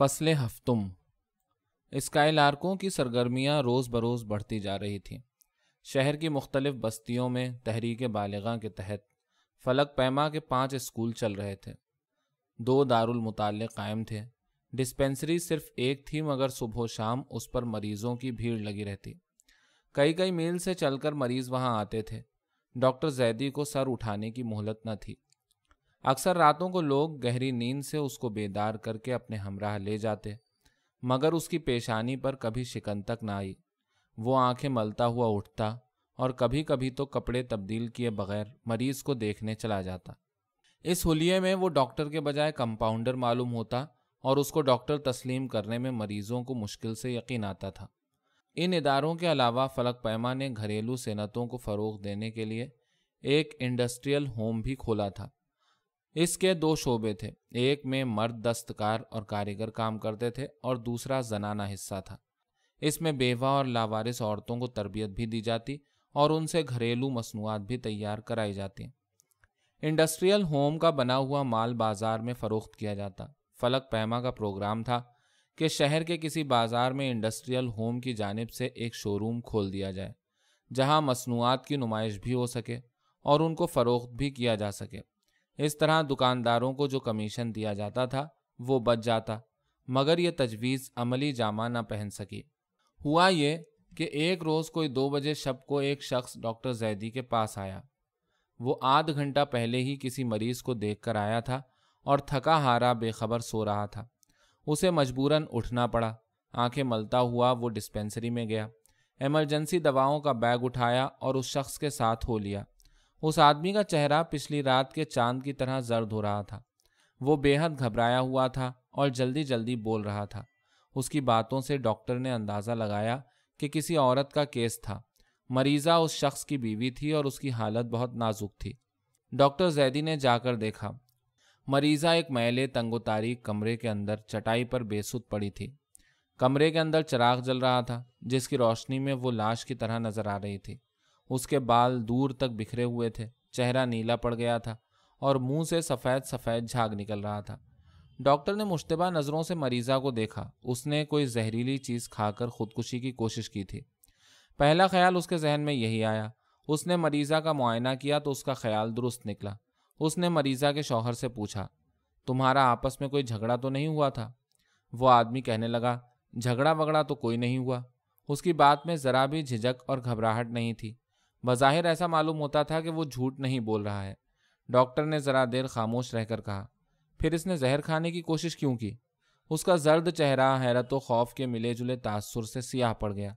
फसल हफ्तुम स्काई लारकों की सरगर्मियाँ रोज़ बरोज़ बढ़ती जा रही थी शहर की मुख्तलिफ बस्तियों में तहरीक बालगा के तहत फलक पैमा के पाँच स्कूल चल रहे थे दो दारुलमताले कायम थे डिस्पेंसरी सिर्फ एक थी मगर सुबह शाम उस पर मरीजों की भीड़ लगी रहती कई कई मील से चलकर मरीज वहां आते थे डॉक्टर जैदी को सर उठाने की मोहलत न थी अक्सर रातों को लोग गहरी नींद से उसको बेदार करके अपने हमराह ले जाते मगर उसकी पेशानी पर कभी शिकन तक ना आई वो आंखें मलता हुआ उठता और कभी कभी तो कपड़े तब्दील किए बगैर मरीज को देखने चला जाता इस हुलिये में वो डॉक्टर के बजाय कंपाउंडर मालूम होता और उसको डॉक्टर तस्लीम करने में मरीजों को मुश्किल से यकीन आता था इन इदारों के अलावा फलक पैमा ने घरेलू सेनतों को फ़रोग देने के लिए एक इंडस्ट्रियल होम भी खोला था इसके दो शोबे थे एक में मर्द दस्तकार और कारीगर काम करते थे और दूसरा जनाना हिस्सा था इसमें बेवा और लावारिस औरतों को तरबियत भी दी जाती और उनसे घरेलू मसनूआत भी तैयार कराई जाती इंडस्ट्रियल होम का बना हुआ माल बाजार में फ़रोख्त किया जाता फलक पैमा का प्रोग्राम था कि शहर के किसी बाजार में इंडस्ट्रियल होम की जानब से एक शोरूम खोल दिया जाए जहां मसनूआत की नुमाइश भी हो सके और उनको फ़रोख्त भी किया जा सके इस तरह दुकानदारों को जो कमीशन दिया जाता था वो बच जाता मगर यह तजवीज़ अमली जामा ना पहन सकी हुआ ये कि एक रोज़ कोई दो बजे शब को एक शख्स डॉक्टर जैदी के पास आया वो आध घंटा पहले ही किसी मरीज़ को देख कर आया था और थका हारा बेखबर सो रहा था उसे मजबूरन उठना पड़ा आंखें मलता हुआ वो डिस्पेंसरी में गया एमरजेंसी दवाओं का बैग उठाया और उस शख्स के साथ हो लिया उस आदमी का चेहरा पिछली रात के चांद की तरह जर्द हो रहा था वो बेहद घबराया हुआ था और जल्दी जल्दी बोल रहा था उसकी बातों से डॉक्टर ने अंदाज़ा लगाया कि किसी औरत का केस था मरीज़ा उस शख्स की बीवी थी और उसकी हालत बहुत नाजुक थी डॉक्टर जैदी ने जाकर देखा मरीज़ा एक मैले तंगोतारी कमरे के अंदर चटाई पर बेसुध पड़ी थी कमरे के अंदर चराग जल रहा था जिसकी रोशनी में वो लाश की तरह नजर आ रही थी उसके बाल दूर तक बिखरे हुए थे चेहरा नीला पड़ गया था और मुंह से सफ़ेद सफ़ेद झाग निकल रहा था डॉक्टर ने मुश्तबा नज़रों से मरीज़ा को देखा उसने कोई जहरीली चीज़ खाकर खुदकुशी की कोशिश की थी पहला ख्याल उसके जहन में यही आया उसने मरीज़ा का मुआयना किया तो उसका ख्याल दुरुस्त निकला उसने मरीज़ा के शौहर से पूछा तुम्हारा आपस में कोई झगड़ा तो नहीं हुआ था वो आदमी कहने लगा झगड़ा वगड़ा तो कोई नहीं हुआ उसकी बात में ज़रा भी झिझक और घबराहट नहीं थी बज़ाहिर ऐसा मालूम होता था कि वो झूठ नहीं बोल रहा है डॉक्टर ने ज़रा देर खामोश रहकर कहा फिर इसने जहर खाने की कोशिश क्यों की उसका जर्द चेहरा हैरत व खौफ के मिले जुले तासुर से सियाह पड़ गया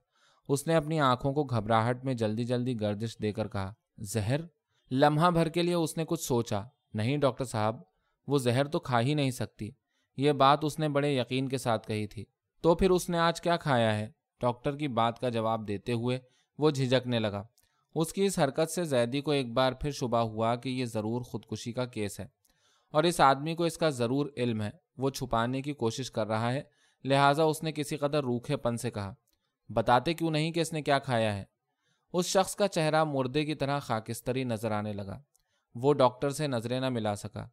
उसने अपनी आंखों को घबराहट में जल्दी जल्दी गर्दिश देकर कहा जहर लम्हा भर के लिए उसने कुछ सोचा नहीं डॉक्टर साहब वो जहर तो खा ही नहीं सकती ये बात उसने बड़े यकीन के साथ कही थी तो फिर उसने आज क्या खाया है डॉक्टर की बात का जवाब देते हुए वो झिझकने लगा उसकी इस हरकत से जैदी को एक बार फिर शुबा हुआ कि यह ज़रूर खुदकुशी का केस है और इस आदमी को इसका ज़रूर इल्म है वो छुपाने की कोशिश कर रहा है लिहाजा उसने किसी कदर रूखेपन से कहा बताते क्यों नहीं कि इसने क्या खाया है उस शख्स का चेहरा मुर्दे की तरह खाकिस्तरी नज़र आने लगा वो डॉक्टर से नज़रें न मिला सका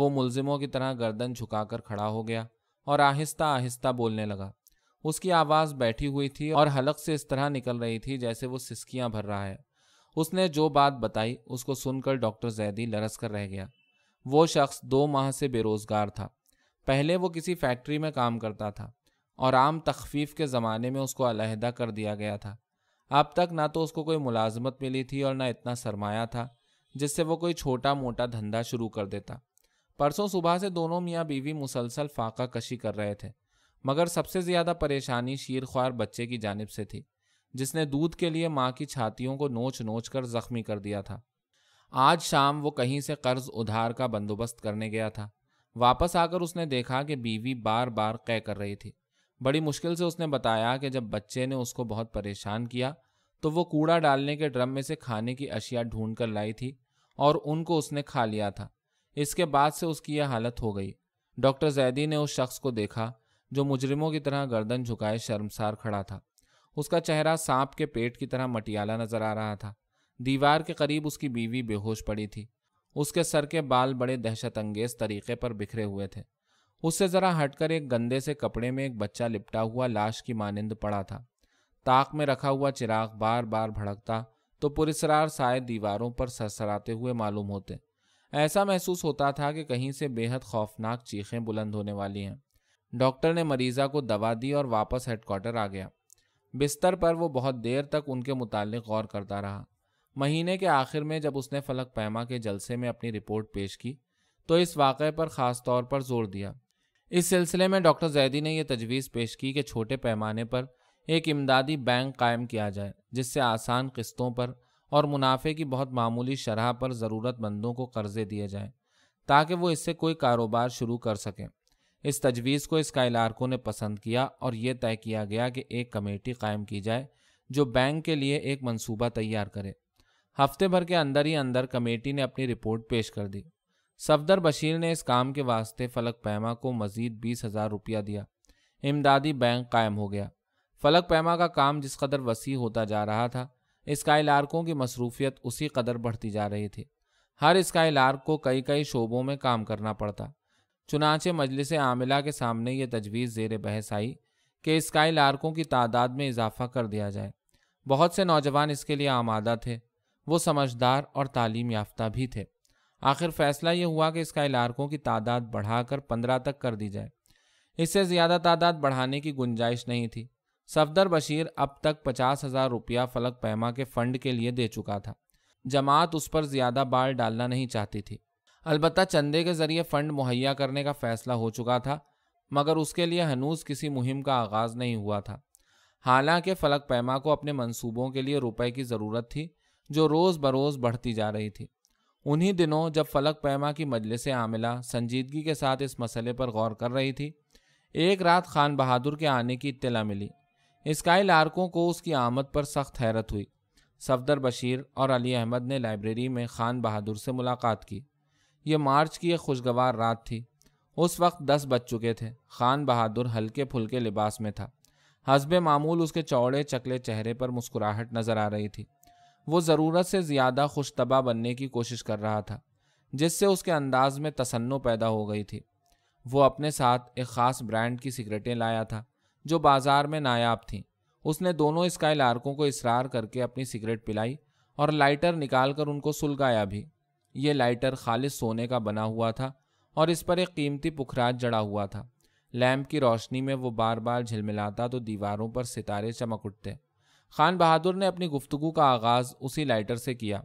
वो मुलजिमों की तरह गर्दन झुकाकर खड़ा हो गया और आहिस्ता आहिस्ता बोलने लगा उसकी आवाज़ बैठी हुई थी और हलक से इस तरह निकल रही थी जैसे वो सिस्कियाँ भर रहा है उसने जो बात बताई उसको सुनकर डॉक्टर जैदी लरस कर रह गया वो शख्स दो माह से बेरोज़गार था पहले वो किसी फैक्ट्री में काम करता था और आम तखफीफ के ज़माने में उसको अलहदा कर दिया गया था अब तक ना तो उसको कोई मुलाजमत मिली थी और ना इतना सरमाया था जिससे वो कोई छोटा मोटा धंधा शुरू कर देता परसों सुबह से दोनों मियाँ बीवी मुसलसल फाका कशी कर रहे थे मगर सबसे ज़्यादा परेशानी शीर ख्वार बच्चे की जानब से थी जिसने दूध के लिए माँ की छातियों को नोच नोच कर जख्मी कर दिया था आज शाम वो कहीं से कर्ज उधार का बंदोबस्त करने गया था वापस आकर उसने देखा कि बीवी बार बार कह कर रही थी बड़ी मुश्किल से उसने बताया कि जब बच्चे ने उसको बहुत परेशान किया तो वो कूड़ा डालने के ड्रम में से खाने की अशिया ढूंढ कर लाई थी और उनको उसने खा लिया था इसके बाद से उसकी यह हालत हो गई डॉक्टर जैदी ने उस शख्स को देखा जो मुजरिमों की तरह गर्दन झुकाए शर्मसार खड़ा था उसका चेहरा सांप के पेट की तरह मटियाला नजर आ रहा था दीवार के करीब उसकी बीवी बेहोश पड़ी थी उसके सर के बाल बड़े दहशत अंगेज तरीके पर बिखरे हुए थे उससे ज़रा हटकर एक गंदे से कपड़े में एक बच्चा लिपटा हुआ लाश की मानिंद पड़ा था ताक में रखा हुआ चिराग बार बार भड़कता तो पुरसरार साय दीवारों पर सरसराते हुए मालूम होते ऐसा महसूस होता था कि कहीं से बेहद खौफनाक चीखें बुलंद होने वाली हैं डॉक्टर ने मरीजा को दवा दी और वापस हेडक्वार्टर आ गया बिस्तर पर वो बहुत देर तक उनके मुतालिक गौर करता रहा महीने के आखिर में जब उसने फलक पैमा के जलसे में अपनी रिपोर्ट पेश की तो इस वाक़े पर ख़ास तौर पर जोर दिया इस सिलसिले में डॉक्टर जैदी ने यह तजवीज़ पेश की कि छोटे पैमाने पर एक इमदादी बैंक कायम किया जाए जिससे आसान किस्तों पर और मुनाफे की बहुत मामूली शरह पर ज़रूरतमंदों को कर्ज़े दिए जाएं ताकि वो इससे कोई कारोबार शुरू कर सकें इस तजवीज़ को इसकाइलार्को ने पसंद किया और ये तय किया गया कि एक कमेटी कायम की जाए जो बैंक के लिए एक मंसूबा तैयार करे हफ्ते भर के अंदर ही अंदर कमेटी ने अपनी रिपोर्ट पेश कर दी सफदर बशीर ने इस काम के वास्ते फलक पैमा को मजीद बीस हज़ार रुपया दिया इमदादी बैंक कायम हो गया फलक पैमा का काम जिस कदर वसी होता जा रहा था स्काई लार्कों की मसरूफियत उसी कदर बढ़ती जा रही थी हर स्काई लार्क को कई कई शोबों में काम करना पड़ता चुनाचे मजलिस आमिला के सामने ये तजवीज़ जेर बहस आई कि स्काई लारकों की तादाद में इजाफा कर दिया जाए बहुत से नौजवान इसके लिए आमादा थे वो समझदार और तालीम याफ्ता भी थे आखिर फैसला ये हुआ कि स्काई लार्कों की तादाद बढ़ाकर पंद्रह तक कर दी जाए इससे ज़्यादा तादाद बढ़ाने की गुंजाइश नहीं थी सफदर बशीर अब तक पचास हज़ार रुपया फलक पैमा के फंड के लिए दे चुका था जमात उस पर ज़्यादा बाल डालना नहीं चाहती थी अलबत् चंदे के जरिए फंड मुहैया करने का फैसला हो चुका था मगर उसके लिए हनूज किसी मुहिम का आगाज़ नहीं हुआ था हालांकि फलक पैमा को अपने मंसूबों के लिए रुपए की ज़रूरत थी जो रोज़ बरोज़ बढ़ती जा रही थी उन्हीं दिनों जब फलक पैमा की मजलिस आमिला संजीदगी के साथ इस मसले पर गौर कर रही थी एक रात खान बहादुर के आने की इतला मिली इसकाई लारकों को उसकी आमद पर सख्त हैरत हुई सफदर बशीर और अली अहमद ने लाइब्रेरी में खान बहादुर से मुलाकात की यह मार्च की एक खुशगवार रात थी उस वक्त दस बज चुके थे खान बहादुर हल्के फुलके लिबास में था हसब मामूल उसके चौड़े चकले चेहरे पर मुस्कुराहट नज़र आ रही थी वो ज़रूरत से ज़्यादा खुशतबा बनने की कोशिश कर रहा था जिससे उसके अंदाज में तसन्नो पैदा हो गई थी वो अपने साथ एक ख़ास ब्रांड की सिगरेटें लाया था जो बाज़ार में नायाब थीं उसने दोनों स्काई लारकों को इसरार करके अपनी सिगरेट पिलाई और लाइटर निकाल कर उनको सुलगाया भी ये लाइटर खालिश सोने का बना हुआ था और इस पर एक कीमती पुखराज जड़ा हुआ था लैम्प की रोशनी में वो बार बार झिलमिलाता तो दीवारों पर सितारे चमक उठते खान बहादुर ने अपनी गुफ्तगु का आगाज़ उसी लाइटर से किया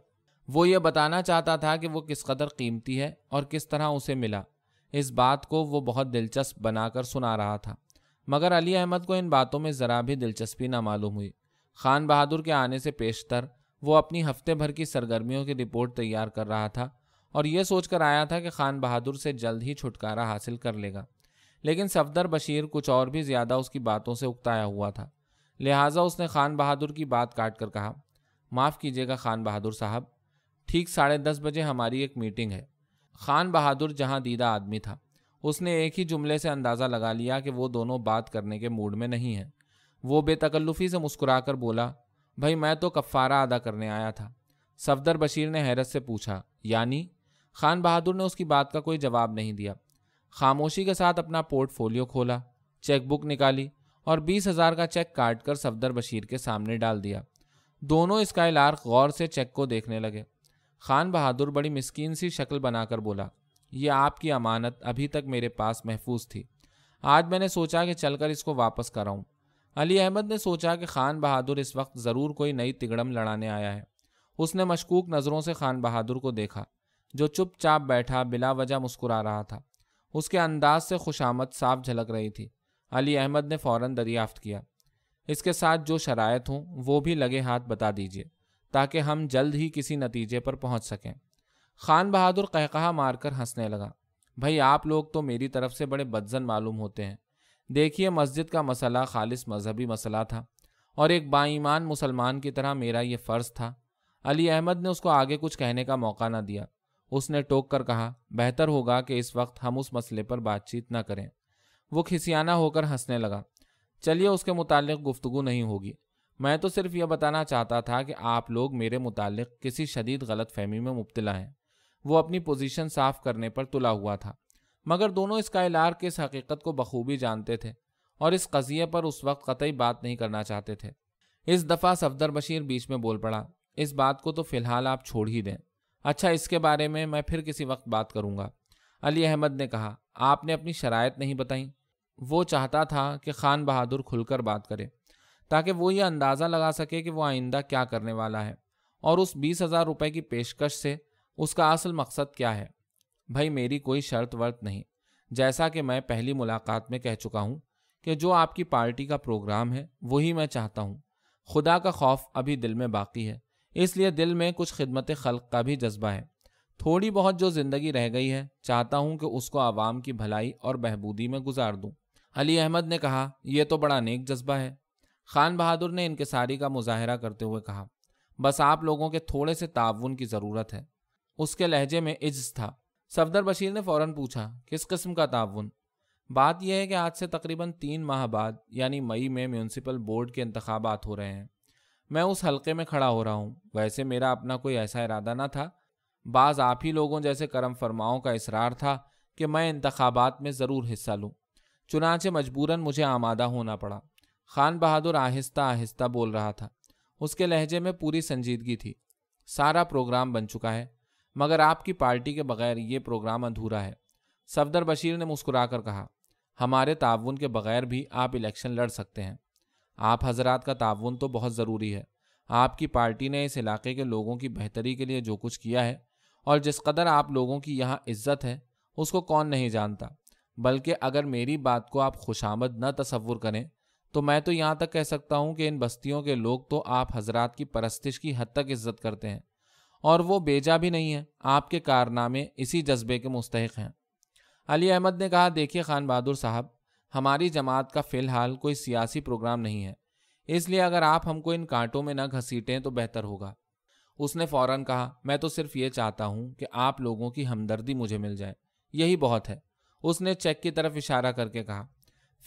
वो ये बताना चाहता था कि वो किस कदर कीमती है और किस तरह उसे मिला इस बात को वो बहुत दिलचस्प बनाकर सुना रहा था मगर अली अहमद को इन बातों में ज़रा भी दिलचस्पी ना मालूम हुई खान बहादुर के आने से पेशतर वो अपनी हफ्ते भर की सरगर्मियों की रिपोर्ट तैयार कर रहा था और यह सोचकर आया था कि खान बहादुर से जल्द ही छुटकारा हासिल कर लेगा लेकिन सफदर बशीर कुछ और भी ज़्यादा उसकी बातों से उकताया हुआ था लिहाजा उसने खान बहादुर की बात काट कर कहा माफ़ कीजिएगा खान बहादुर साहब ठीक साढ़े दस बजे हमारी एक मीटिंग है खान बहादुर जहाँ दीदा आदमी था उसने एक ही जुमले से अंदाज़ा लगा लिया कि वो दोनों बात करने के मूड में नहीं है वो बेतकल्लुफ़ी से मुस्कुराकर बोला भाई मैं तो कफ़ारा अदा करने आया था सफदर बशीर ने हैरत से पूछा यानी खान बहादुर ने उसकी बात का कोई जवाब नहीं दिया खामोशी के साथ अपना पोर्टफोलियो खोला चेकबुक निकाली और बीस हज़ार का चेक काट कर सफदर बशीर के सामने डाल दिया दोनों इलाक गौर से चेक को देखने लगे खान बहादुर बड़ी मस्किन सी शक्ल बनाकर बोला यह आपकी अमानत अभी तक मेरे पास महफूज थी आज मैंने सोचा कि चलकर इसको वापस कराऊं अली अहमद ने सोचा कि खान बहादुर इस वक्त ज़रूर कोई नई तिगड़म लड़ाने आया है उसने मशकूक नज़रों से खान बहादुर को देखा जो चुपचाप बैठा बिला वजह मुस्कुरा रहा था उसके अंदाज से खुशामद साफ झलक रही थी अली अहमद ने फ़ौर दरियाफ्त किया इसके साथ जो शराय हों वो भी लगे हाथ बता दीजिए ताकि हम जल्द ही किसी नतीजे पर पहुंच सकें खान बहादुर कहकहा मारकर हंसने लगा भाई आप लोग तो मेरी तरफ से बड़े बदजन मालूम होते हैं देखिए मस्जिद का मसला खालिस मजहबी मसला था और एक बाईमान मुसलमान की तरह मेरा ये फ़र्ज़ था अली अहमद ने उसको आगे कुछ कहने का मौका ना दिया उसने टोक कर कहा बेहतर होगा कि इस वक्त हम उस मसले पर बातचीत ना करें वो खिसियाना होकर हंसने लगा चलिए उसके मुतालिक गुफ्तु नहीं होगी मैं तो सिर्फ यह बताना चाहता था कि आप लोग मेरे मुतालिक किसी शदीद गलत फहमी में मुबतला हैं वो अपनी पोजीशन साफ करने पर तुला हुआ था मगर दोनों इस कायलार की इस हकीकत को बखूबी जानते थे और इस कज़िए पर उस वक्त कतई बात नहीं करना चाहते थे इस दफ़ा सफदर बशीर बीच में बोल पड़ा इस बात को तो फ़िलहाल आप छोड़ ही दें अच्छा इसके बारे में मैं फिर किसी वक्त बात करूँगा अली अहमद ने कहा आपने अपनी शरायत नहीं बताई वो चाहता था कि खान बहादुर खुलकर बात करे ताकि वो ये अंदाज़ा लगा सके कि वो आइंदा क्या करने वाला है और उस बीस हज़ार रुपये की पेशकश से उसका असल मकसद क्या है भाई मेरी कोई शर्त वर्त नहीं जैसा कि मैं पहली मुलाकात में कह चुका हूँ कि जो आपकी पार्टी का प्रोग्राम है वही मैं चाहता हूँ खुदा का खौफ अभी दिल में बाकी है इसलिए दिल में कुछ खिदमत खल्क का भी जज्बा है थोड़ी बहुत जो ज़िंदगी रह गई है चाहता हूँ कि उसको आवाम की भलाई और बहबूदी में गुजार दूँ अली अहमद ने कहा यह तो बड़ा नेक जज्बा है खान बहादुर ने इनकसारी का मुजाहरा करते हुए कहा बस आप लोगों के थोड़े से ताउन की ज़रूरत है उसके लहजे में इज्ज था सफदर बशीर ने फौरन पूछा किस किस्म का ताउन बात यह है कि आज से तकरीबन तीन माह बाद यानी मई में म्यूनसिपल बोर्ड के इंतबात हो रहे हैं मैं उस हल्के में खड़ा हो रहा हूँ वैसे मेरा अपना कोई ऐसा इरादा ना था बाज़ आप ही लोगों जैसे करम फरमाओं का इसरार था कि मैं इंतबात में ज़रूर हिस्सा लूँ चुनाचे मजबूरन मुझे आमादा होना पड़ा खान बहादुर आहिस्ता आहिस्ता बोल रहा था उसके लहजे में पूरी संजीदगी थी सारा प्रोग्राम बन चुका है मगर आपकी पार्टी के बगैर ये प्रोग्राम अधूरा है सफदर बशीर ने मुस्कुरा कर कहा हमारे ताउन के बगैर भी आप इलेक्शन लड़ सकते हैं आप हजरात का ताउन तो बहुत ज़रूरी है आपकी पार्टी ने इस इलाके के लोगों की बेहतरी के लिए जो कुछ किया है और जिस कदर आप लोगों की यहाँ इज्जत है उसको कौन नहीं जानता बल्कि अगर मेरी बात को आप आमद न तस्वुर करें तो मैं तो यहाँ तक कह सकता हूँ कि इन बस्तियों के लोग तो आप हजरात की परस्तिश की हद तक इज्जत करते हैं और वो बेजा भी नहीं है आपके कारनामे इसी जज्बे के मुस्तक हैं अली अहमद ने कहा देखिए खान बहादुर साहब हमारी जमात का फ़िलहाल कोई सियासी प्रोग्राम नहीं है इसलिए अगर आप हमको इन कांटों में न घसीटें तो बेहतर होगा उसने फ़ौर कहा मैं तो सिर्फ ये चाहता हूँ कि आप लोगों की हमदर्दी मुझे मिल जाए यही बहुत है उसने चेक की तरफ इशारा करके कहा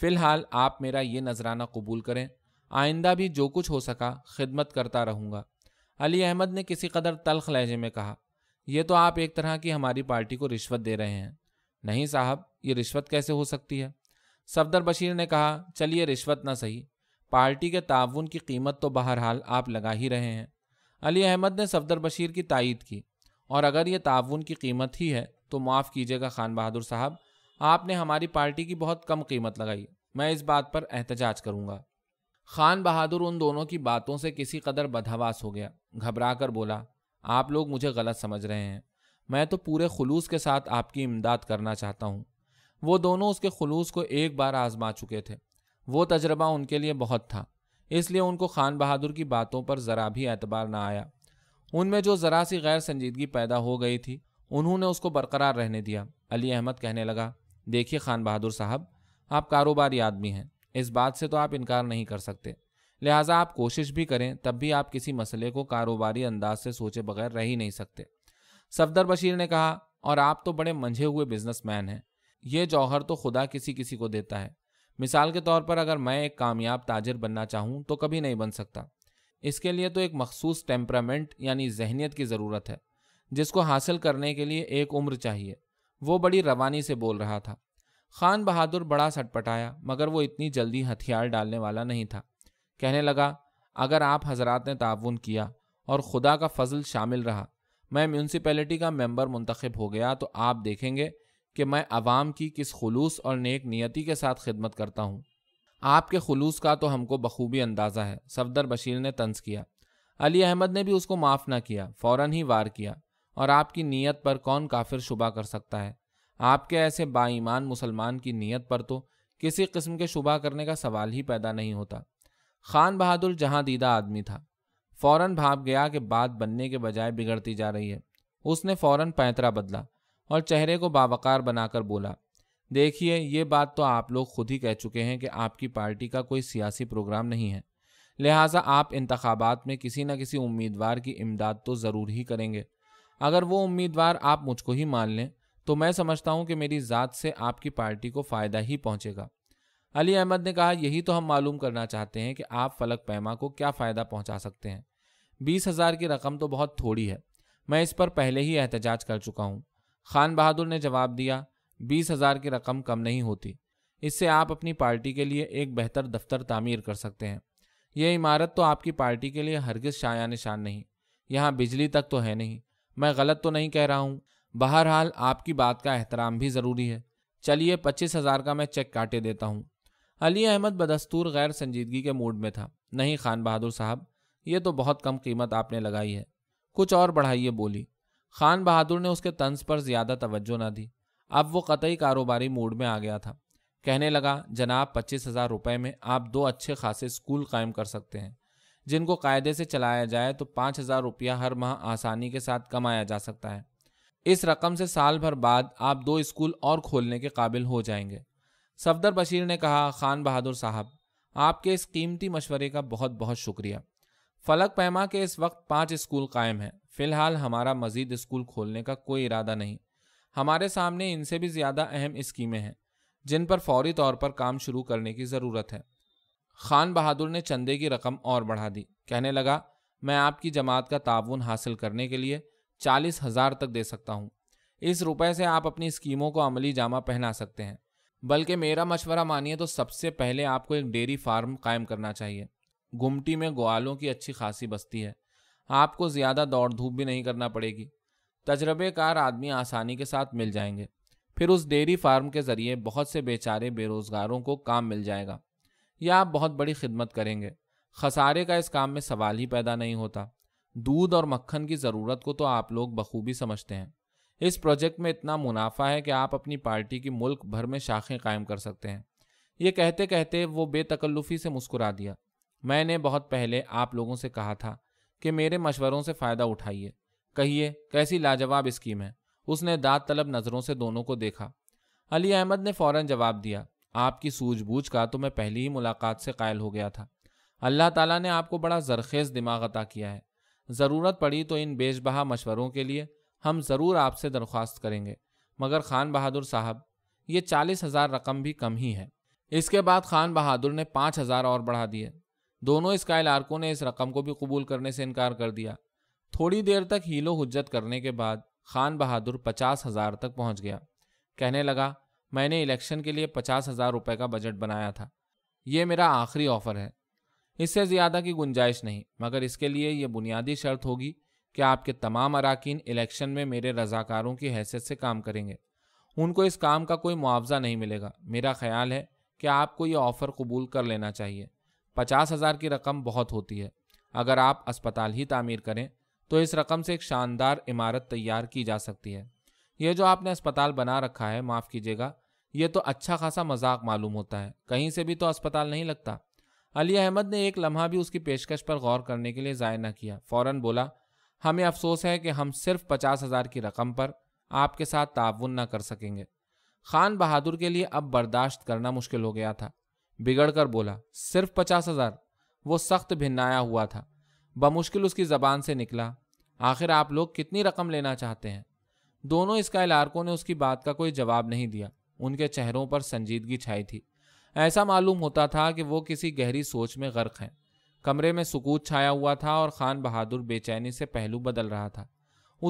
फ़िलहाल आप मेरा ये नजराना कबूल करें आइंदा भी जो कुछ हो सका खिदमत करता रहूँगा अली अहमद ने किसी कदर तलख लहजे में कहा यह तो आप एक तरह की हमारी पार्टी को रिश्वत दे रहे हैं नहीं साहब ये रिश्वत कैसे हो सकती है सफदर बशीर ने कहा चलिए रिश्वत ना सही पार्टी के ताउन की कीमत तो बहरहाल आप लगा ही रहे हैं अली अहमद ने सफदर बशीर की तायद की और अगर ये ताउन की कीमत ही है तो माफ़ कीजिएगा खान बहादुर साहब आपने हमारी पार्टी की बहुत कम कीमत लगाई मैं इस बात पर एहतजाज करूँगा खान बहादुर उन दोनों की बातों से किसी कदर बदहवास हो गया घबरा कर बोला आप लोग मुझे गलत समझ रहे हैं मैं तो पूरे खलूस के साथ आपकी इमदाद करना चाहता हूँ वो दोनों उसके खलूस को एक बार आजमा चुके थे वो तजर्बा उनके लिए बहुत था इसलिए उनको खान बहादुर की बातों पर ज़रा भी एतबार ना आया उनमें जो ज़रा सी गैर संजीदगी पैदा हो गई थी उन्होंने उसको बरकरार रहने दिया अली अहमद कहने लगा देखिए खान बहादुर साहब आप कारोबारी आदमी हैं इस बात से तो आप इनकार नहीं कर सकते लिहाजा आप कोशिश भी करें तब भी आप किसी मसले को कारोबारी अंदाज से सोचे बगैर रह ही नहीं सकते सफदर बशीर ने कहा और आप तो बड़े मंझे हुए बिजनेसमैन हैं ये जौहर तो खुदा किसी किसी को देता है मिसाल के तौर पर अगर मैं एक कामयाब ताजिर बनना चाहूँ तो कभी नहीं बन सकता इसके लिए तो एक मखसूस टेम्परामेंट यानी जहनीत की ज़रूरत है जिसको हासिल करने के लिए एक उम्र चाहिए वो बड़ी रवानी से बोल रहा था खान बहादुर बड़ा सटपटाया मगर वो इतनी जल्दी हथियार डालने वाला नहीं था कहने लगा अगर आप हजरात ने ताउन किया और खुदा का फजल शामिल रहा मैं म्यूनसिपैलिटी का मेंबर मुंतखब हो गया तो आप देखेंगे कि मैं आवाम की किस खलूस और नेक नियति के साथ खिदमत करता हूँ आपके खलूस का तो हमको बखूबी अंदाज़ा है सफदर बशीर ने तंज किया अली अहमद ने भी उसको माफ़ ना किया फ़ौर ही वार किया और आपकी नीयत पर कौन काफिर शुबा कर सकता है आपके ऐसे बाईमान मुसलमान की नीयत पर तो किसी किस्म के शुबा करने का सवाल ही पैदा नहीं होता खान बहादुर जहाँ दीदा आदमी था फौरन भाप गया कि बात बनने के बजाय बिगड़ती जा रही है उसने फौरन पैंतरा बदला और चेहरे को बावकार बनाकर बोला देखिए ये बात तो आप लोग खुद ही कह चुके हैं कि आपकी पार्टी का कोई सियासी प्रोग्राम नहीं है लिहाजा आप इंतबात में किसी न किसी उम्मीदवार की इमदाद तो ज़रूर ही करेंगे अगर वो उम्मीदवार आप मुझको ही मान लें तो मैं समझता हूँ कि मेरी ज़ात से आपकी पार्टी को फ़ायदा ही पहुँचेगा अली अहमद ने कहा यही तो हम मालूम करना चाहते हैं कि आप फलक पैमा को क्या फ़ायदा पहुंचा सकते हैं बीस हज़ार की रकम तो बहुत थोड़ी है मैं इस पर पहले ही एहतजाज कर चुका हूँ खान बहादुर ने जवाब दिया बीस हज़ार की रकम कम नहीं होती इससे आप अपनी पार्टी के लिए एक बेहतर दफ्तर तामीर कर सकते हैं यह इमारत तो आपकी पार्टी के लिए हरगिज़ शाया निशान नहीं यहाँ बिजली तक तो है नहीं मैं गलत तो नहीं कह रहा हूँ बहरहाल आपकी बात का एहतराम भी ज़रूरी है चलिए पच्चीस हज़ार का मैं चेक काटे देता हूँ अली अहमद बदस्तूर गैर संजीदगी के मूड में था नहीं खान बहादुर साहब ये तो बहुत कम कीमत आपने लगाई है कुछ और बढ़ाइए बोली खान बहादुर ने उसके तंज पर ज़्यादा तवज्जो ना दी अब वो कतई कारोबारी मूड में आ गया था कहने लगा जनाब पच्चीस हज़ार रुपये में आप दो अच्छे खासे स्कूल कायम कर सकते हैं जिनको कायदे से चलाया जाए तो पाँच हज़ार रुपया हर माह आसानी के साथ कमाया जा सकता है इस रकम से साल भर बाद आप दो स्कूल और खोलने के काबिल हो जाएंगे सफदर बशीर ने कहा खान बहादुर साहब आपके इस कीमती मशवरे का बहुत बहुत शुक्रिया फलक पैमा के इस वक्त पाँच स्कूल कायम हैं फ़िलहाल हमारा मजीद स्कूल खोलने का कोई इरादा नहीं हमारे सामने इनसे भी ज़्यादा अहम स्कीमें हैं जिन पर फौरी तौर पर काम शुरू करने की ज़रूरत है खान बहादुर ने चंदे की रकम और बढ़ा दी कहने लगा मैं आपकी जमात का ताउन हासिल करने के लिए चालीस हज़ार तक दे सकता हूँ इस रुपए से आप अपनी स्कीमों को अमली जामा पहना सकते हैं बल्कि मेरा मशवरा मानिए तो सबसे पहले आपको एक डेयरी फार्म कायम करना चाहिए गुमटी में ग्वालों की अच्छी खासी बस्ती है आपको ज़्यादा दौड़ धूप भी नहीं करना पड़ेगी तजर्बेकार आदमी आसानी के साथ मिल जाएंगे फिर उस डेयरी फार्म के ज़रिए बहुत से बेचारे बेरोज़गारों को काम मिल जाएगा यह आप बहुत बड़ी खिदमत करेंगे खसारे का इस काम में सवाल ही पैदा नहीं होता दूध और मक्खन की ज़रूरत को तो आप लोग बखूबी समझते हैं इस प्रोजेक्ट में इतना मुनाफा है कि आप अपनी पार्टी की मुल्क भर में शाखें कायम कर सकते हैं ये कहते कहते वो बेतकल्लुफ़ी से मुस्कुरा दिया मैंने बहुत पहले आप लोगों से कहा था कि मेरे मशवरों से फ़ायदा उठाइए कहिए कैसी लाजवाब स्कीम है उसने दाँत तलब नज़रों से दोनों को देखा अली अहमद ने फ़ौर जवाब दिया आपकी सूझबूझ का तो मैं पहली ही मुलाकात से कायल हो गया था अल्लाह ताला ने आपको बड़ा जरखेज़ दिमाग अता किया है ज़रूरत पड़ी तो इन बेशबहा मशवरों के लिए हम ज़रूर आपसे दरख्वास्त करेंगे मगर खान बहादुर साहब ये चालीस हज़ार रकम भी कम ही है इसके बाद खान बहादुर ने पाँच हज़ार और बढ़ा दिए दोनों स्काई लारकों ने इस रकम को भी कबूल करने से इनकार कर दिया थोड़ी देर तक हीलो हजत करने के बाद खान बहादुर पचास हज़ार तक पहुंच गया कहने लगा मैंने इलेक्शन के लिए पचास हज़ार रुपये का बजट बनाया था ये मेरा आखिरी ऑफ़र है इससे ज़्यादा की गुंजाइश नहीं मगर इसके लिए ये बुनियादी शर्त होगी क्या आपके तमाम अरकान इलेक्शन में मेरे रजाकारों की हैसियत से काम करेंगे उनको इस काम का कोई मुआवजा नहीं मिलेगा मेरा ख्याल है कि आपको ये ऑफ़र कबूल कर लेना चाहिए पचास हज़ार की रकम बहुत होती है अगर आप अस्पताल ही तामीर करें तो इस रकम से एक शानदार इमारत तैयार की जा सकती है ये जो आपने अस्पताल बना रखा है माफ़ कीजिएगा ये तो अच्छा खासा मजाक मालूम होता है कहीं से भी तो अस्पताल नहीं लगता अली अहमद ने एक लम्हा भी उसकी पेशकश पर गौर करने के लिए ज़ाय न किया फ़ौरन बोला हमें अफसोस है कि हम सिर्फ पचास हज़ार की रकम पर आपके साथ ताउन न कर सकेंगे खान बहादुर के लिए अब बर्दाश्त करना मुश्किल हो गया था बिगड़ कर बोला सिर्फ पचास हज़ार वो सख्त भिन्नाया हुआ था बमुश्किल उसकी ज़बान से निकला आखिर आप लोग कितनी रकम लेना चाहते हैं दोनों इसका इलाकों ने उसकी बात का कोई जवाब नहीं दिया उनके चेहरों पर संजीदगी छाई थी ऐसा मालूम होता था कि वो किसी गहरी सोच में गर्क हैं कमरे में सुकूत छाया हुआ था और खान बहादुर बेचैनी से पहलू बदल रहा था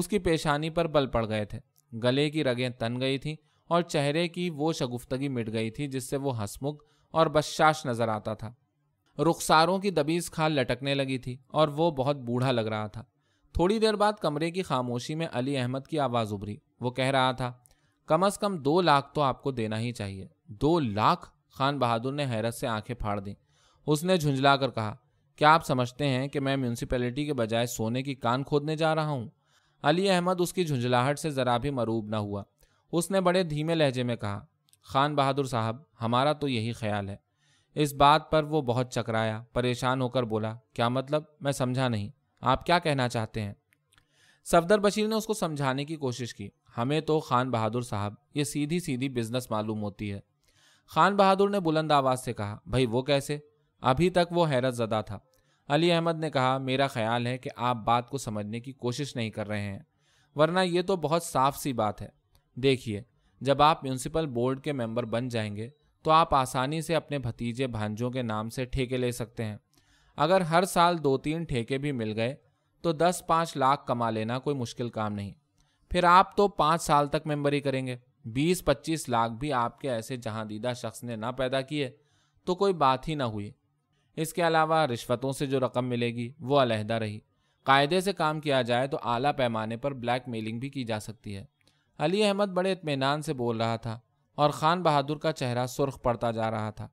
उसकी पेशानी पर बल पड़ गए थे गले की रगें तन गई थीं और चेहरे की वो शगुफ्तगी मिट गई थी जिससे वो हंसमुख और बशाश नजर आता था रुखसारों की दबीज खाल लटकने लगी थी और वो बहुत बूढ़ा लग रहा था थोड़ी देर बाद कमरे की खामोशी में अली अहमद की आवाज़ उभरी वो कह रहा था कम अज़ कम दो लाख तो आपको देना ही चाहिए दो लाख खान बहादुर ने हैरत से आंखें फाड़ दी उसने झुंझला कर कहा क्या आप समझते हैं कि मैं म्यूनसिपैलिटी के बजाय सोने की कान खोदने जा रहा हूँ अली अहमद उसकी झुंझलाहट से ज़रा भी मरूब ना हुआ उसने बड़े धीमे लहजे में कहा खान बहादुर साहब हमारा तो यही ख्याल है इस बात पर वो बहुत चकराया परेशान होकर बोला क्या मतलब मैं समझा नहीं आप क्या कहना चाहते हैं सफदर बशीर ने उसको समझाने की कोशिश की हमें तो खान बहादुर साहब ये सीधी सीधी बिजनेस मालूम होती है खान बहादुर ने बुलंद आवाज़ से कहा भाई वो कैसे अभी तक वो हैरत ज़दा था अली अहमद ने कहा मेरा ख्याल है कि आप बात को समझने की कोशिश नहीं कर रहे हैं वरना ये तो बहुत साफ सी बात है देखिए जब आप म्यूनसिपल बोर्ड के मेंबर बन जाएंगे तो आप आसानी से अपने भतीजे भांजों के नाम से ठेके ले सकते हैं अगर हर साल दो तीन ठेके भी मिल गए तो दस पाँच लाख कमा लेना कोई मुश्किल काम नहीं फिर आप तो पाँच साल तक मेंबरी करेंगे बीस पच्चीस लाख भी आपके ऐसे जहाँ दीदा शख्स ने ना पैदा किए तो कोई बात ही ना हुई इसके अलावा रिश्वतों से जो रकम मिलेगी वो अलहदा रही कायदे से काम किया जाए तो आला पैमाने पर ब्लैक मेलिंग भी की जा सकती है अली अहमद बड़े इतमान से बोल रहा था और ख़ान बहादुर का चेहरा सुर्ख पड़ता जा रहा था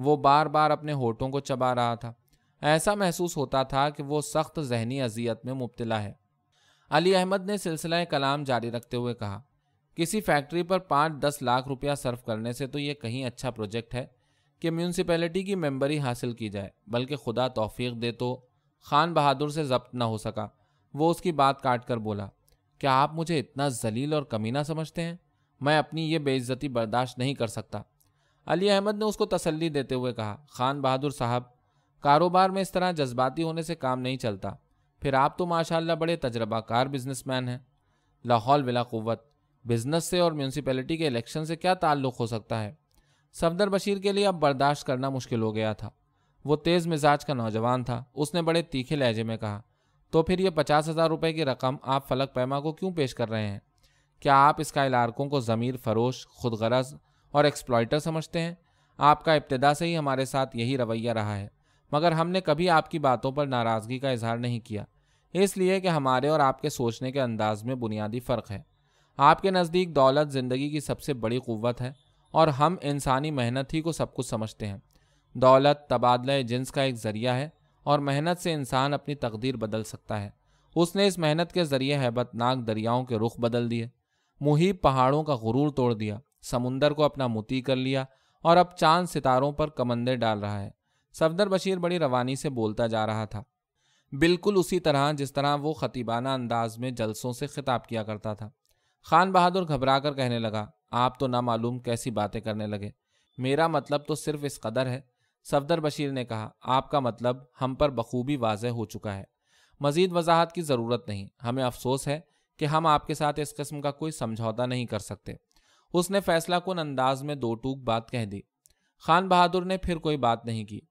वो बार बार अपने होठों को चबा रहा था ऐसा महसूस होता था कि वो सख्त जहनी अजियत में मुबतला है अली अहमद ने सिलसिला कलाम जारी रखते हुए कहा किसी फैक्ट्री पर पाँच दस लाख रुपया सर्व करने से तो ये कहीं अच्छा प्रोजेक्ट है कि म्यूनसिपैलिटी की मेम्बरी हासिल की जाए बल्कि खुदा तोफी दे तो खान बहादुर से जब्त ना हो सका वो उसकी बात काट कर बोला क्या आप मुझे इतना जलील और कमीना समझते हैं मैं अपनी ये बेइज्जती बर्दाश्त नहीं कर सकता अली अहमद ने उसको तसल्ली देते हुए कहा खान बहादुर साहब कारोबार में इस तरह जज्बाती होने से काम नहीं चलता फिर आप तो माशाल्लाह बड़े तजर्बाकार बिजनेसमैन हैं लाहौल बिला क़वत बिजनेस से और म्यूनसिपैलिटी के इलेक्शन से क्या ताल्लुक़ हो सकता है सफदर बशीर के लिए अब बर्दाश्त करना मुश्किल हो गया था वो तेज़ मिजाज का नौजवान था उसने बड़े तीखे लहजे में कहा तो फिर ये पचास हज़ार रुपये की रकम आप फलक पैमा को क्यों पेश कर रहे हैं क्या आप इसका इलाकों को ज़मीर फरोश खुद खुदगरज और एक्सप्लॉयटर समझते हैं आपका इब्तदा से ही हमारे साथ यही रवैया रहा है मगर हमने कभी आपकी बातों पर नाराज़गी का इजहार नहीं किया इसलिए कि हमारे और आपके सोचने के अंदाज में बुनियादी फ़र्क है आपके नज़दीक दौलत ज़िंदगी की सबसे बड़ी क़वत है और हम इंसानी मेहनत ही को सब कुछ समझते हैं दौलत तबादला जिन्स का एक ज़रिया है और मेहनत से इंसान अपनी तकदीर बदल सकता है उसने इस मेहनत के ज़रिए हैबतनाक दरियाओं के रुख बदल दिए मुहिब पहाड़ों का गुरूर तोड़ दिया समुंदर को अपना मोती कर लिया और अब चांद सितारों पर कमंदे डाल रहा है सफदर बशीर बड़ी रवानी से बोलता जा रहा था बिल्कुल उसी तरह जिस तरह वो खतीबाना अंदाज में जलसों से खिताब किया करता था खान बहादुर घबरा कर कहने लगा आप तो ना मालूम कैसी बातें करने लगे मेरा मतलब तो सिर्फ इस कदर है सफदर बशीर ने कहा आपका मतलब हम पर बखूबी वाजह हो चुका है मजीद वजाहत की ज़रूरत नहीं हमें अफसोस है कि हम आपके साथ इस कस्म का कोई समझौता नहीं कर सकते उसने फैसला कुन अंदाज में दो टूक बात कह दी खान बहादुर ने फिर कोई बात नहीं की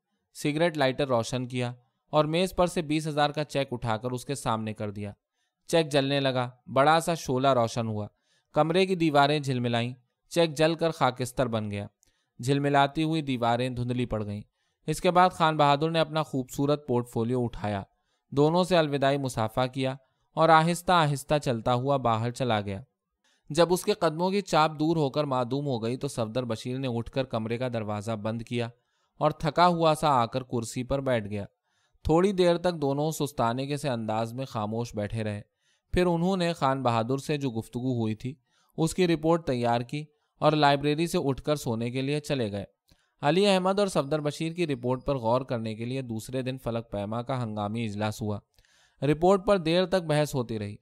सिगरेट लाइटर रोशन किया और मेज़ पर से बीस हज़ार का चेक उठाकर उसके सामने कर दिया चेक जलने लगा बड़ा सा शोला रोशन हुआ कमरे की दीवारें झिलमिलाईं चेक जलकर खाकिस्तर बन गया झिलमिलाती हुई दीवारें धुंधली पड़ गईं इसके बाद खान बहादुर ने अपना खूबसूरत पोर्टफोलियो उठाया दोनों से अलविदाई मुसाफा किया और आहिस्ता आहिस्ता चलता हुआ बाहर चला गया जब उसके कदमों की चाप दूर होकर मादूम हो गई तो सफदर बशीर ने उठकर कमरे का दरवाज़ा बंद किया और थका हुआ सा आकर कुर्सी पर बैठ गया थोड़ी देर तक दोनों सुस्ताने के से अंदाज में खामोश बैठे रहे फिर उन्होंने खान बहादुर से जो गुफ्तु हुई थी उसकी रिपोर्ट तैयार की और लाइब्रेरी से उठकर सोने के लिए चले गए अली अहमद और सफदर बशीर की रिपोर्ट पर गौर करने के लिए दूसरे दिन फलक पैमा का हंगामी इजलास हुआ रिपोर्ट पर देर तक बहस होती रही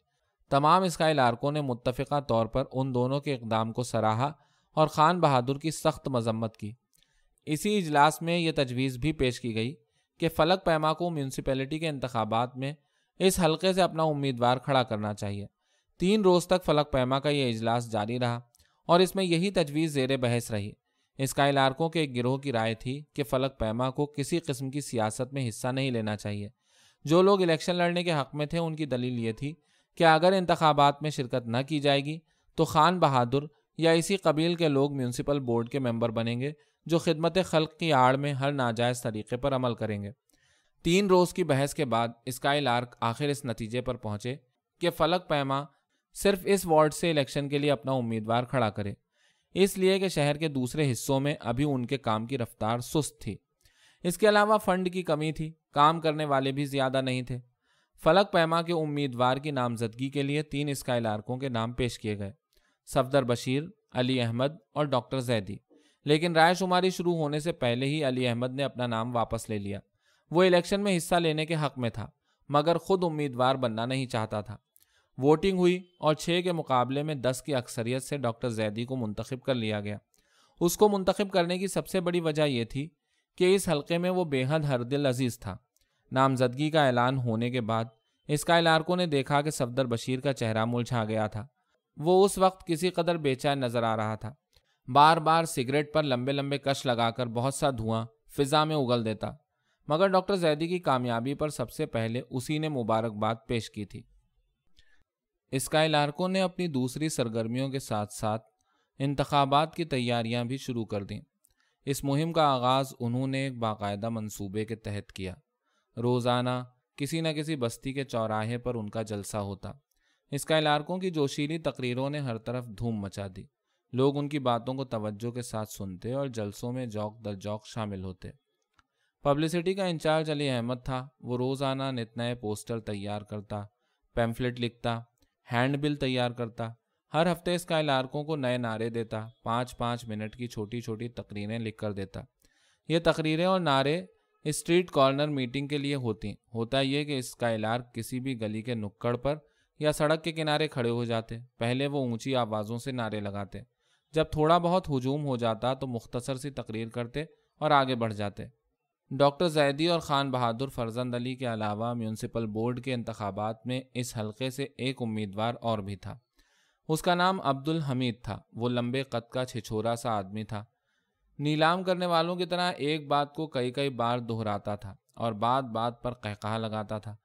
तमाम इसका लारकों ने मुतफ़ा तौर पर उन दोनों के इकदाम को सराहा और ख़ान बहादुर की सख्त मजम्मत की इसी इजलास में ये तजवीज़ भी पेश की गई कि फ़लक पैमा को म्यूनसिपैलिटी के इंतबात में इस हलके से अपना उम्मीदवार खड़ा करना चाहिए तीन रोज तक फलक पैमा का यह इजलास जारी रहा और इसमें यही तजवीज़ जेर बहस रही इसका इलाकों के एक गिरोह की राय थी कि फलक पैमा को किसी किस्म की सियासत में हिस्सा नहीं लेना चाहिए जो लोग इलेक्शन लड़ने के हक़ में थे उनकी दलील ये थी कि अगर इंतबात में शिरकत न की जाएगी तो खान बहादुर या इसी कबील के लोग म्यूनसिपल बोर्ड के मेंबर बनेंगे जो खिदमत खल की आड़ में हर नाजायज़ तरीके पर अमल करेंगे तीन रोज की बहस के बाद स्काई लार्क आखिर इस नतीजे पर पहुंचे कि फलक पैमा सिर्फ इस वार्ड से इलेक्शन के लिए अपना उम्मीदवार खड़ा करे इसलिए कि शहर के दूसरे हिस्सों में अभी उनके काम की रफ्तार सुस्त थी इसके अलावा फंड की कमी थी काम करने वाले भी ज्यादा नहीं थे फलक पैमा के उम्मीदवार की नामजदगी के लिए तीन स्काई लार्कों के नाम पेश किए गए सफदर बशीर अली अहमद और डॉक्टर जैदी लेकिन रायशुमारी शुरू होने से पहले ही अली अहमद ने अपना नाम वापस ले लिया वो इलेक्शन में हिस्सा लेने के हक में था मगर खुद उम्मीदवार बनना नहीं चाहता था वोटिंग हुई और छः के मुकाबले में दस की अक्सरियत से डॉक्टर जैदी को मुंतखब कर लिया गया उसको मुंतखब करने की सबसे बड़ी वजह यह थी कि इस हलके में वो बेहद हरदिल अजीज़ था नामजदगी का ऐलान होने के बाद इसका इलाकों ने देखा कि सफदर बशीर का चेहरा मुलझा गया था वो उस वक्त किसी कदर बेचैन नजर आ रहा था बार बार सिगरेट पर लंबे लंबे कश लगाकर बहुत सा धुआं फिजा में उगल देता मगर डॉक्टर जैदी की कामयाबी पर सबसे पहले उसी ने मुबारकबाद पेश की थी स्काईलार्को ने अपनी दूसरी सरगर्मियों के साथ साथ इंतबात की तैयारियां भी शुरू कर दी इस मुहिम का आगाज़ उन्होंने एक बाकायदा मंसूबे के तहत किया रोज़ाना किसी न किसी बस्ती के चौराहे पर उनका जलसा होता स्काईलार्कों की जोशीली तकरीरों ने हर तरफ धूम मचा दी लोग उनकी बातों को तवज्जो के साथ सुनते और जलसों में जौक दर जौक शामिल होते पब्लिसिटी का इंचार्ज अली अहमद था वो रोज़ाना नित नए पोस्टर तैयार करता पैम्फलेट लिखता हैंडबिल तैयार करता हर हफ्ते इसका इलाकों को नए नारे देता पाँच पाँच मिनट की छोटी छोटी तकरीरें लिख कर देता ये तकरीरें और नारे स्ट्रीट कॉर्नर मीटिंग के लिए होती होता ये कि इसका इलाक किसी भी गली के नुक्कड़ पर या सड़क के किनारे खड़े हो जाते पहले वो ऊंची आवाज़ों से नारे लगाते जब थोड़ा बहुत हजूम हो जाता तो मुख्तसर सी तकरीर करते और आगे बढ़ जाते डॉक्टर जैदी और ख़ान बहादुर फरजंद अली के अलावा म्यूनसिपल बोर्ड के इंतबात में इस हल्के से एक उम्मीदवार और भी था उसका नाम अब्दुल हमीद था वो लंबे कद का छिछोरा सा आदमी था नीलाम करने वालों की तरह एक बात को कई कई बार दोहराता था और बात बात पर कहकहा लगाता था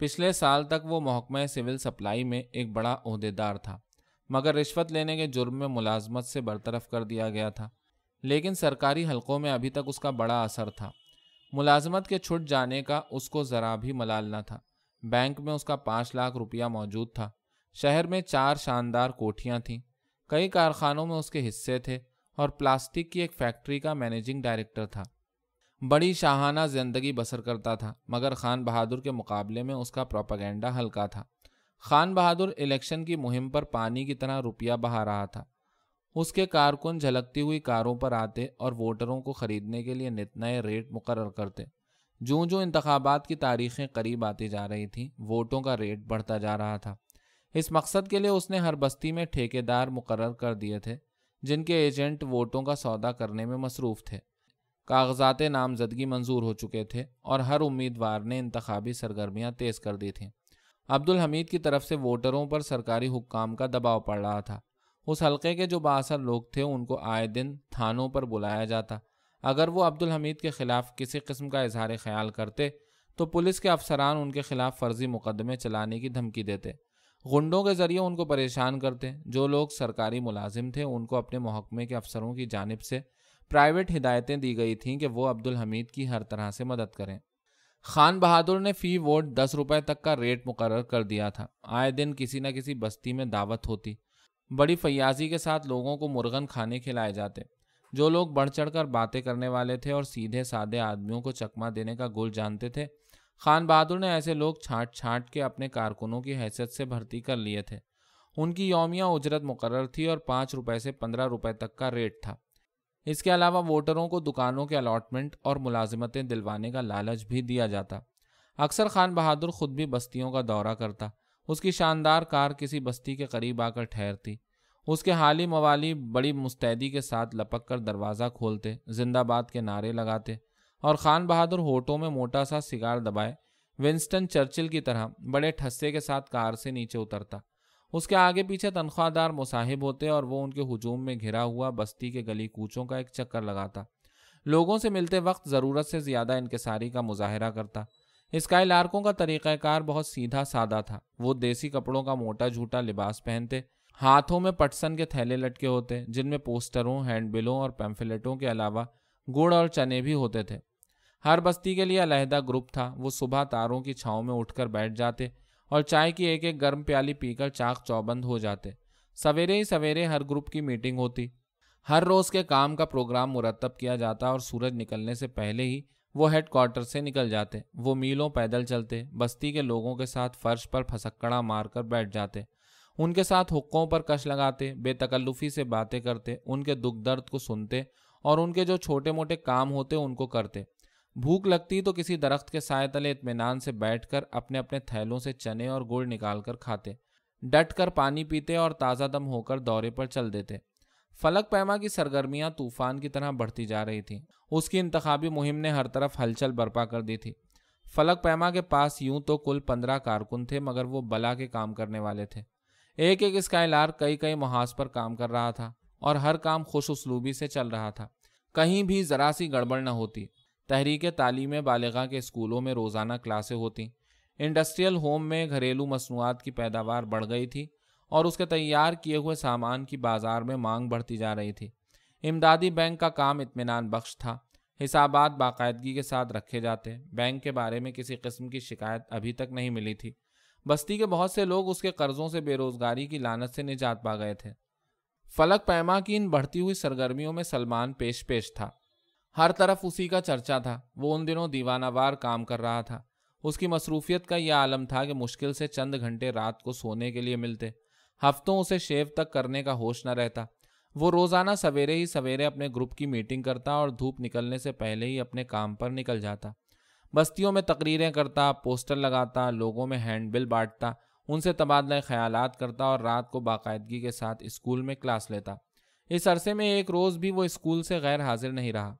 पिछले साल तक वो महकमा सिविल सप्लाई में एक बड़ा अहदेदार था मगर रिश्वत लेने के जुर्म में मुलाजमत से बरतरफ कर दिया गया था लेकिन सरकारी हलकों में अभी तक उसका बड़ा असर था मुलाजमत के छुट जाने का उसको ज़रा भी मलाल ना था बैंक में उसका पाँच लाख रुपया मौजूद था शहर में चार शानदार कोठियाँ थीं कई कारखानों में उसके हिस्से थे और प्लास्टिक की एक फैक्ट्री का मैनेजिंग डायरेक्टर था बड़ी शाहाना जिंदगी बसर करता था मगर खान बहादुर के मुकाबले में उसका प्रोपागेंडा हल्का था खान बहादुर इलेक्शन की मुहिम पर पानी की तरह रुपया बहा रहा था उसके कारकुन झलकती हुई कारों पर आते और वोटरों को ख़रीदने के लिए नित नए रेट मुकर करते जो जूँ इंतबात की तारीखें करीब आती जा रही थी वोटों का रेट बढ़ता जा रहा था इस मकसद के लिए उसने हर बस्ती में ठेकेदार मुकर कर दिए थे जिनके एजेंट वोटों का सौदा करने में मसरूफ़ थे कागजात नामजदगी मंजूर हो चुके थे और हर उम्मीदवार ने इंतबी सरगर्मियाँ तेज़ कर दी थीं अब्दुल हमीद की तरफ से वोटरों पर सरकारी हुक्काम का दबाव पड़ रहा था उस हल्के के जो बासर लोग थे उनको आए दिन थानों पर बुलाया जाता अगर वो अब्दुल हमीद के खिलाफ किसी किस्म का इजहार ख्याल करते तो पुलिस के अफसरान उनके खिलाफ फर्जी मुकदमे चलाने की धमकी देते गुंडों के ज़रिए उनको परेशान करते जो लोग सरकारी मुलाजिम थे उनको अपने महकमे के अफसरों की जानब से प्राइवेट हिदायतें दी गई थीं कि वो अब्दुल हमीद की हर तरह से मदद करें खान बहादुर ने फ़ी वोट दस रुपये तक का रेट मुकर कर दिया था आए दिन किसी न किसी बस्ती में दावत होती बड़ी फयाजी के साथ लोगों को मुर्गन खाने खिलाए जाते जो लोग बढ़ चढ़ कर बातें करने वाले थे और सीधे साधे आदमियों को चकमा देने का गुल जानते थे खान बहादुर ने ऐसे लोग छाट छाट के अपने कारकुनों की हैसियत से भर्ती कर लिए थे उनकी योमिया उजरत मुकर थी और पाँच रुपये से पंद्रह रुपये तक का रेट था इसके अलावा वोटरों को दुकानों के अलाटमेंट और मुलाजमतें दिलवाने का लालच भी दिया जाता अक्सर खान बहादुर खुद भी बस्तियों का दौरा करता उसकी शानदार कार किसी बस्ती के करीब आकर ठहरती उसके हाली मवाली बड़ी मुस्तैदी के साथ लपक कर दरवाज़ा खोलते जिंदाबाद के नारे लगाते और ख़ान बहादुर होठों में मोटा सा सिगार दबाए विंस्टन चर्चिल की तरह बड़े ठस्से के साथ कार से नीचे उतरता उसके आगे पीछे तनख्वाहदार मुसाहिब होते और वो उनके हजूम में घिरा हुआ बस्ती के गली कूचों का एक चक्कर लगाता लोगों से मिलते वक्त ज़रूरत से ज़्यादा इनकसारी का मुजाहरा करता स्काई लार्कों का तरीक़ाकार बहुत सीधा सादा था वो देसी कपड़ों का मोटा झूठा लिबास पहनते हाथों में पटसन के थैले लटके होते जिनमें पोस्टरों हैंडबिलों और पैम्फलेटों के अलावा गुड़ और चने भी होते थे हर बस्ती के लिए अलहदा ग्रुप था वो सुबह तारों की छाँव में उठकर बैठ जाते और चाय की एक एक गर्म प्याली पीकर चाक चौबंद हो जाते सवेरे ही सवेरे हर ग्रुप की मीटिंग होती हर रोज़ के काम का प्रोग्राम मुरतब किया जाता और सूरज निकलने से पहले ही वो हेड क्वार्टर से निकल जाते वो मीलों पैदल चलते बस्ती के लोगों के साथ फर्श पर फसक्कड़ा मारकर बैठ जाते उनके साथ हुक्कों पर कश लगाते बेतकल्लुफ़ी से बातें करते उनके दुख दर्द को सुनते और उनके जो छोटे मोटे काम होते उनको करते भूख लगती तो किसी दरख्त के साय तले इतमान से बैठकर अपने अपने थैलों से चने और गुड़ निकाल कर खाते डट कर पानी पीते और ताज़ा दम होकर दौरे पर चल देते फलक पैमा की सरगर्मियां तूफान की तरह बढ़ती जा रही थी उसकी इंतबी मुहिम ने हर तरफ हलचल बर्पा कर दी थी फलक पैमा के पास यूं तो कुल पंद्रह कारकुन थे मगर वो बला के काम करने वाले थे एक एक स्काईलार कई कई मुहाज पर काम कर रहा था और हर काम खुश उसलूबी से चल रहा था कहीं भी ज़रा सी गड़बड़ न होती तहरीक तालीम बालगा के स्कूलों में रोज़ाना क्लासें होती इंडस्ट्रियल होम में घरेलू मसनूआत की पैदावार बढ़ गई थी और उसके तैयार किए हुए सामान की बाजार में मांग बढ़ती जा रही थी इमदादी बैंक का काम इतमान बख्श था हिसाबात बाकायदगी के साथ रखे जाते बैंक के बारे में किसी किस्म की शिकायत अभी तक नहीं मिली थी बस्ती के बहुत से लोग उसके कर्जों से बेरोजगारी की लानत से निजात पा गए थे फलक पैमा की इन बढ़ती हुई सरगर्मियों में सलमान पेश पेश था हर तरफ उसी का चर्चा था वो उन दिनों दीवानावार काम कर रहा था उसकी मसरूफियत का यह आलम था कि मुश्किल से चंद घंटे रात को सोने के लिए मिलते हफ्तों उसे शेव तक करने का होश न रहता वो रोज़ाना सवेरे ही सवेरे अपने ग्रुप की मीटिंग करता और धूप निकलने से पहले ही अपने काम पर निकल जाता बस्तियों में तकरीरें करता पोस्टर लगाता लोगों में हैंडबिल बांटता उनसे तबादला ख्याल करता और रात को बाकायदगी के साथ स्कूल में क्लास लेता इस अरसे में एक रोज़ भी वो स्कूल से गैर हाजिर नहीं रहा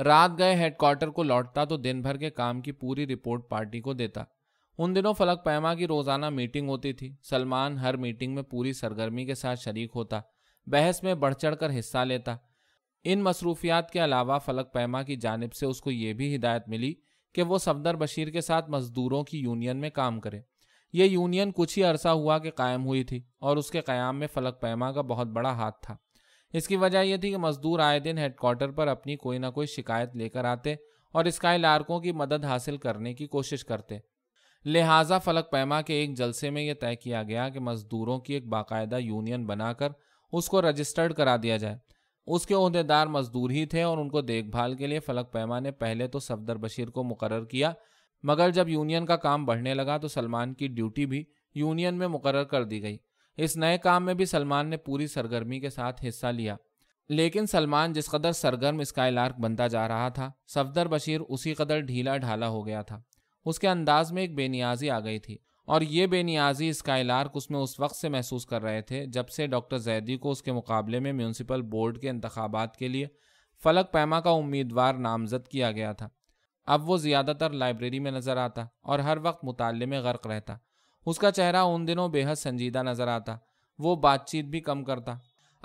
रात गए हेडक्वार्टर को लौटता तो दिन भर के काम की पूरी रिपोर्ट पार्टी को देता उन दिनों फलक पैमा की रोज़ाना मीटिंग होती थी सलमान हर मीटिंग में पूरी सरगर्मी के साथ शरीक होता बहस में बढ़ चढ़ कर हिस्सा लेता इन मसरूफियात के अलावा फलक पैमा की जानब से उसको ये भी हिदायत मिली कि वो सफदर बशीर के साथ मज़दूरों की यूनियन में काम करे ये यूनियन कुछ ही अरसा हुआ कि कायम हुई थी और उसके क़्याम में फ़लक पैमा का बहुत बड़ा हाथ था इसकी वजह यह थी कि मज़दूर आए दिन हेडकोार्टर पर अपनी कोई ना कोई शिकायत लेकर आते और इसका लारकों की मदद हासिल करने की कोशिश करते लिहाजा फलक पैमा के एक जलसे में यह तय किया गया कि मजदूरों की एक बाकायदा यूनियन बनाकर उसको रजिस्टर्ड करा दिया जाए उसके अहदेदार मजदूर ही थे और उनको देखभाल के लिए फलक पैमा ने पहले तो सफदर बशीर को मुकर किया मगर जब यूनियन का काम बढ़ने लगा तो सलमान की ड्यूटी भी यूनियन में मुकर कर दी गई इस नए काम में भी सलमान ने पूरी सरगर्मी के साथ हिस्सा लिया लेकिन सलमान जिस कदर सरगर्म स्काईलार्क बनता जा रहा था सफदर बशीर उसी कदर ढीला ढाला हो गया था उसके अंदाज में एक बेनियाजी आ गई थी और ये बेनियाजी स्काईलार्क उसमें उस वक्त से महसूस कर रहे थे जब से डॉक्टर जैदी को उसके मुकाबले में म्यूनसिपल बोर्ड के इंतबात के लिए फलक पैमा का उम्मीदवार नामजद किया गया था अब वो ज़्यादातर लाइब्रेरी में नज़र आता और हर वक्त मुताले में गर्क रहता उसका चेहरा उन दिनों बेहद संजीदा नज़र आता वो बातचीत भी कम करता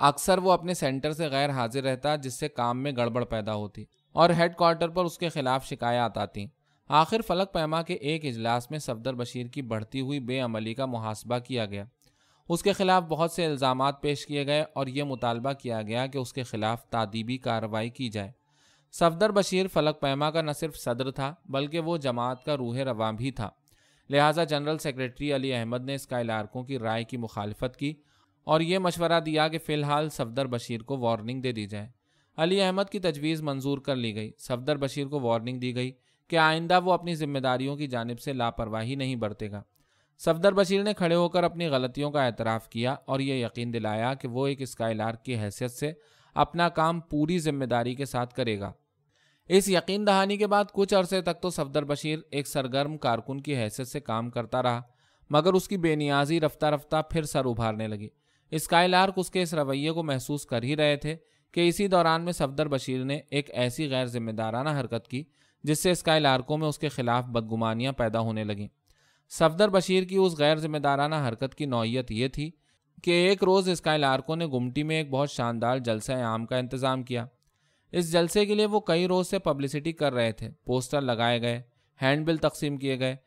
अक्सर वो अपने सेंटर से गैर हाजिर रहता जिससे काम में गड़बड़ पैदा होती और हेड क्वार्टर पर उसके खिलाफ शिकायत आती आखिर फलक पैमा के एक इजलास में सफदर बशीर की बढ़ती हुई बेअमली का मुहासबा किया गया उसके खिलाफ बहुत से इल्ज़ाम पेश किए गए और ये मुतालबा किया गया कि उसके खिलाफ तदीबी कार्रवाई की जाए सफदर बशीर फलक पैमा का न सिर्फ सदर था बल्कि वो जमात का रूह रवा भी था लिहाजा जनरल सेक्रेटरी अली अहमद ने इसका इलाकों की राय की मुखालफत की और ये मशवरा दिया कि फ़िलहाल सफदर बशीर को वार्निंग दे दी जाए अली अहमद की तजवीज़ मंजूर कर ली गई सफदर बशीर को वार्निंग दी गई कि आइंदा वो अपनी जिम्मेदारियों की जानब से लापरवाही नहीं बरतेगा सफदर बशीर ने खड़े होकर अपनी गलतियों का एतराफ़ किया और ये यकीन दिलाया कि वो एक स्काईलार्क की हैसियत से अपना काम पूरी जिम्मेदारी के साथ करेगा इस यकीन दहानी के बाद कुछ अरसे तक तो सफदर बशीर एक सरगर्म कारकुन की हैसियत से काम करता रहा मगर उसकी बेनियाजी रफ्ता रफ्ता फिर सर उभारने लगी स्काईलार्क उसके इस रवैये को महसूस कर ही रहे थे कि इसी दौरान में सफदर बशीर ने एक ऐसी गैर जिम्मेदाराना हरकत की जिससे इसका लार्कों में उसके खिलाफ बदगुमानियाँ पैदा होने लगीं सफदर बशीर की उस गैर जिम्मेदाराना हरकत की नौीयत ये थी कि एक रोज़ इसका लार्कों ने गुमटी में एक बहुत शानदार जलसा आम का इंतज़ाम किया इस जलसे के लिए वो कई रोज़ से पब्लिसिटी कर रहे थे पोस्टर लगाए गए हैंडबिल तकसीम किए गए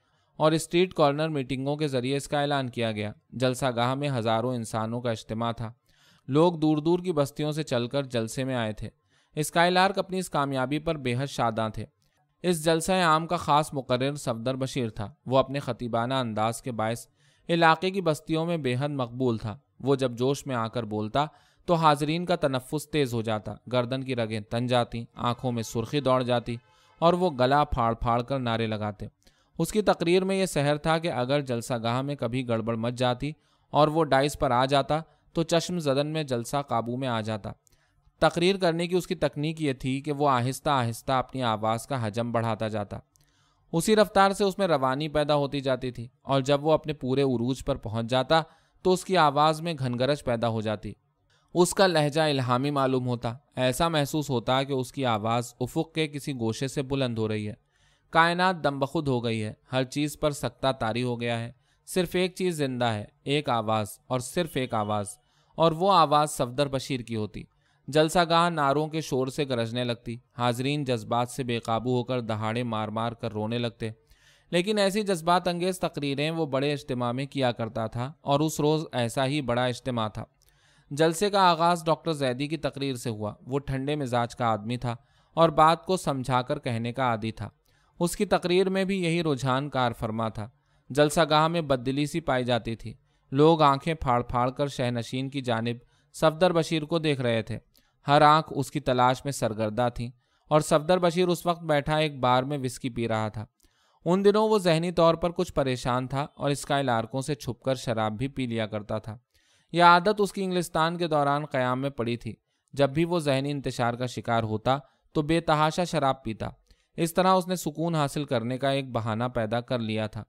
और स्ट्रीट कॉर्नर मीटिंगों के ज़रिए इसका ऐलान किया गया जलसा गाह में हज़ारों इंसानों का इज्तम था लोग दूर दूर की बस्तियों से चलकर जलसे में आए थे स्काईलार्क अपनी इस कामयाबी पर बेहद शादा थे इस जलसा आम का खास मुकर सफदर बशीर था वो अपने खतीबाना अंदाज के बायस इलाके की बस्तियों में बेहद मकबूल था वो जब जोश में आकर बोलता तो हाजरीन का तनफ़ तेज़ हो जाता गर्दन की रगें तन जाती आंखों में सुर्खी दौड़ जाती और वो गला फाड़ फाड़ कर नारे लगाते उसकी तकरीर में यह सहर था कि अगर जलसा गाह में कभी गड़बड़ मच जाती और वो डाइस पर आ जाता तो चश्म जदन में जलसा काबू में आ जाता तकरीर करने की उसकी तकनीक ये थी कि वो आहिस्ता आहिस्ता अपनी आवाज़ का हजम बढ़ाता जाता उसी रफ्तार से उसमें रवानी पैदा होती जाती थी और जब वो अपने पूरे उरूज पर पहुंच जाता तो उसकी आवाज़ में घनगरज पैदा हो जाती उसका लहजा इल्हामी मालूम होता ऐसा महसूस होता कि उसकी आवाज़ उफुक के किसी गोशे से बुलंद हो रही है कायनात दम बखुद हो गई है हर चीज़ पर सख्ता तारी हो गया है सिर्फ एक चीज़ जिंदा है एक आवाज़ और सिर्फ एक आवाज़ और वो आवाज़ सफदर बशीर की होती जलसा गाह नारों के शोर से गरजने लगती हाजरीन जज्बात से बेकाबू होकर दहाड़े मार मार कर रोने लगते लेकिन ऐसी जज्बात अंगेज़ तकरीरें वो बड़े इज्तम में किया करता था और उस रोज़ ऐसा ही बड़ा इज्तम था जलसे का आगाज़ डॉक्टर जैदी की तकरीर से हुआ वो ठंडे मिजाज का आदमी था और बात को समझा कर कहने का आदि था उसकी तकरीर में भी यही रुझान कार फरमा था गाह में बददिली सी पाई जाती थी लोग आंखें फाड़ फाड़ कर शहनशीन की जानब सफदर बशीर को देख रहे थे हर आंख उसकी तलाश में सरगर्दा थी और सफदर बशीर उस वक्त बैठा एक बार में विस्की पी रहा था उन दिनों वो जहनी तौर पर कुछ परेशान था और इसका इलाकों से छुपकर शराब भी पी लिया करता था यह आदत उसकी इंग्लिस्तान के दौरान क़याम में पड़ी थी जब भी वो जहनी इंतशार का शिकार होता तो बेतहाशा शराब पीता इस तरह उसने सुकून हासिल करने का एक बहाना पैदा कर लिया था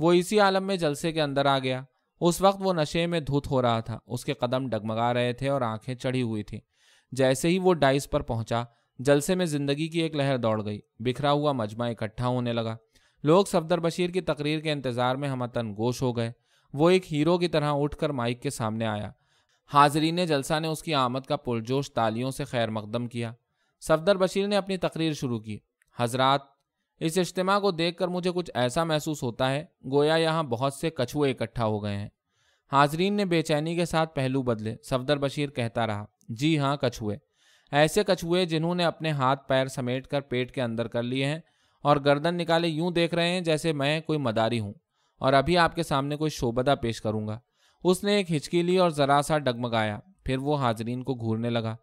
वो इसी आलम में जलसे के अंदर आ गया उस वक्त वो नशे में धुत हो रहा था उसके कदम डगमगा रहे थे और आंखें चढ़ी हुई थीं जैसे ही वो डाइस पर पहुंचा जलसे में जिंदगी की एक लहर दौड़ गई बिखरा हुआ मजमा इकट्ठा होने लगा लोग सफदर बशीर की तकरीर के इंतजार में हमतन गोश हो गए वो एक हीरो की तरह उठकर माइक के सामने आया हाजरीन जलसा ने उसकी आमद का पुरजोश तालियों से खैर मकदम किया सफदर बशीर ने अपनी तकरीर शुरू की हजरात इस इज्तम को देखकर मुझे कुछ ऐसा महसूस होता है गोया यहाँ बहुत से कछुए इकट्ठा हो गए हैं हाजरीन ने बेचैनी के साथ पहलू बदले सफदर बशीर कहता रहा जी हाँ कछुए ऐसे कछुए जिन्होंने अपने हाथ पैर समेट कर पेट के अंदर कर लिए हैं और गर्दन निकाले यूं देख रहे हैं जैसे मैं कोई मदारी हूं और अभी आपके सामने कोई शोबदा पेश करूंगा उसने एक हिचकी ली और जरा सा डगमगाया फिर वो हाजरीन को घूरने लगा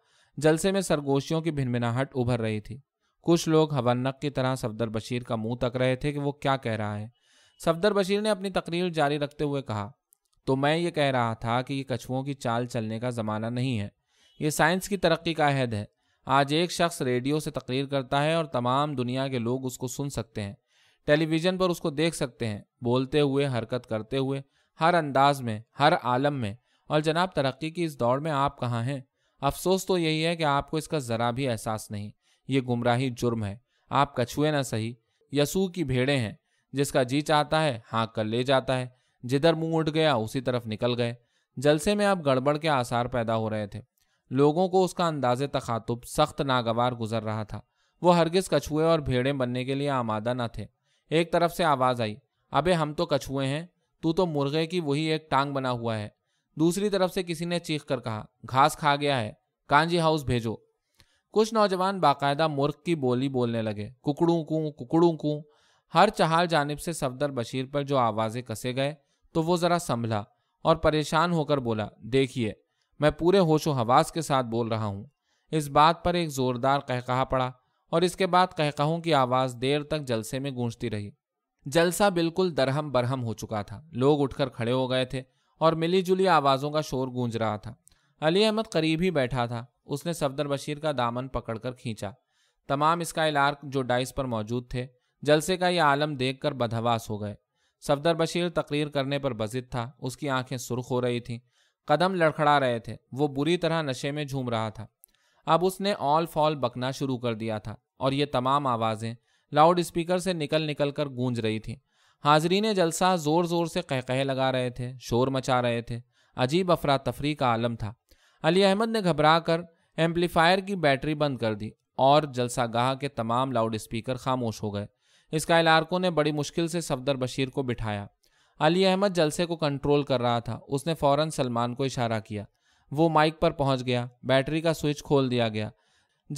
जलसे में सरगोशियों की भिनभिनाहट उभर रही थी कुछ लोग हवन्नक की तरह सफदर बशीर का मुंह तक रहे थे कि वो क्या कह रहा है सफदर बशीर ने अपनी तकरीर जारी रखते हुए कहा तो मैं ये कह रहा था कि ये कछुओं की चाल चलने का ज़माना नहीं है ये साइंस की तरक्की का अहद है आज एक शख्स रेडियो से तकरीर करता है और तमाम दुनिया के लोग उसको सुन सकते हैं टेलीविज़न पर उसको देख सकते हैं बोलते हुए हरकत करते हुए हर अंदाज में हर आलम में और जनाब तरक्की की इस दौड़ में आप कहाँ हैं अफसोस तो यही है कि आपको इसका ज़रा भी एहसास नहीं ये गुमराही जुर्म है आप कछुए ना सही यसू की भेड़ें हैं जिसका जी चाहता है हाँक कर ले जाता है जिधर मुंह उठ गया उसी तरफ निकल गए जलसे में आप गड़बड़ के आसार पैदा हो रहे थे लोगों को उसका अंदाज तखातुब सख्त नागवार गुजर रहा था वो हरगिज कछुए और भेड़े बनने के लिए आमादा न थे एक तरफ से आवाज़ आई अबे हम तो कछुए हैं तू तो मुर्गे की वही एक टांग बना हुआ है दूसरी तरफ से किसी ने चीख कर कहा घास खा गया है कांजी हाउस भेजो कुछ नौजवान बाकायदा मुर्ग की बोली बोलने लगे कुकड़ू कू कुकड़ू कू हर चहाल जानब से सफदर बशीर पर जो आवाज़ें कसे गए तो वो ज़रा संभला और परेशान होकर बोला देखिए मैं पूरे होशो हवास के साथ बोल रहा हूँ इस बात पर एक जोरदार कहकहा पड़ा और इसके बाद कहकहों की आवाज़ देर तक जलसे में गूंजती रही जलसा बिल्कुल दरहम बरहम हो चुका था लोग उठकर खड़े हो गए थे और मिली जुली आवाज़ों का शोर गूंज रहा था अली अहमद करीब ही बैठा था उसने सफदर बशीर का दामन पकड़कर खींचा तमाम इसका इलार्क जो डाइस पर मौजूद थे जलसे का यह आलम देख कर बदहवास हो गए सफदर बशीर तकरीर करने पर बजित था उसकी आंखें सुर्ख हो रही थीं कदम लड़खड़ा रहे थे वो बुरी तरह नशे में झूम रहा था अब उसने ऑल फॉल बकना शुरू कर दिया था और ये तमाम आवाज़ें लाउड स्पीकर से निकल निकल कर गूंज रही थी हाजरीन जलसा ज़ोर ज़ोर से कहकहे लगा रहे थे शोर मचा रहे थे अजीब अफरा तफरी का आलम था अली अहमद ने घबरा कर एम्पलीफायर की बैटरी बंद कर दी और जलसा गाह के तमाम लाउड स्पीकर खामोश हो गए इसका इलाकों ने बड़ी मुश्किल से सफदर बशीर को बिठाया अली अहमद जलसे को कंट्रोल कर रहा था उसने फ़ौरन सलमान को इशारा किया वो माइक पर पहुंच गया बैटरी का स्विच खोल दिया गया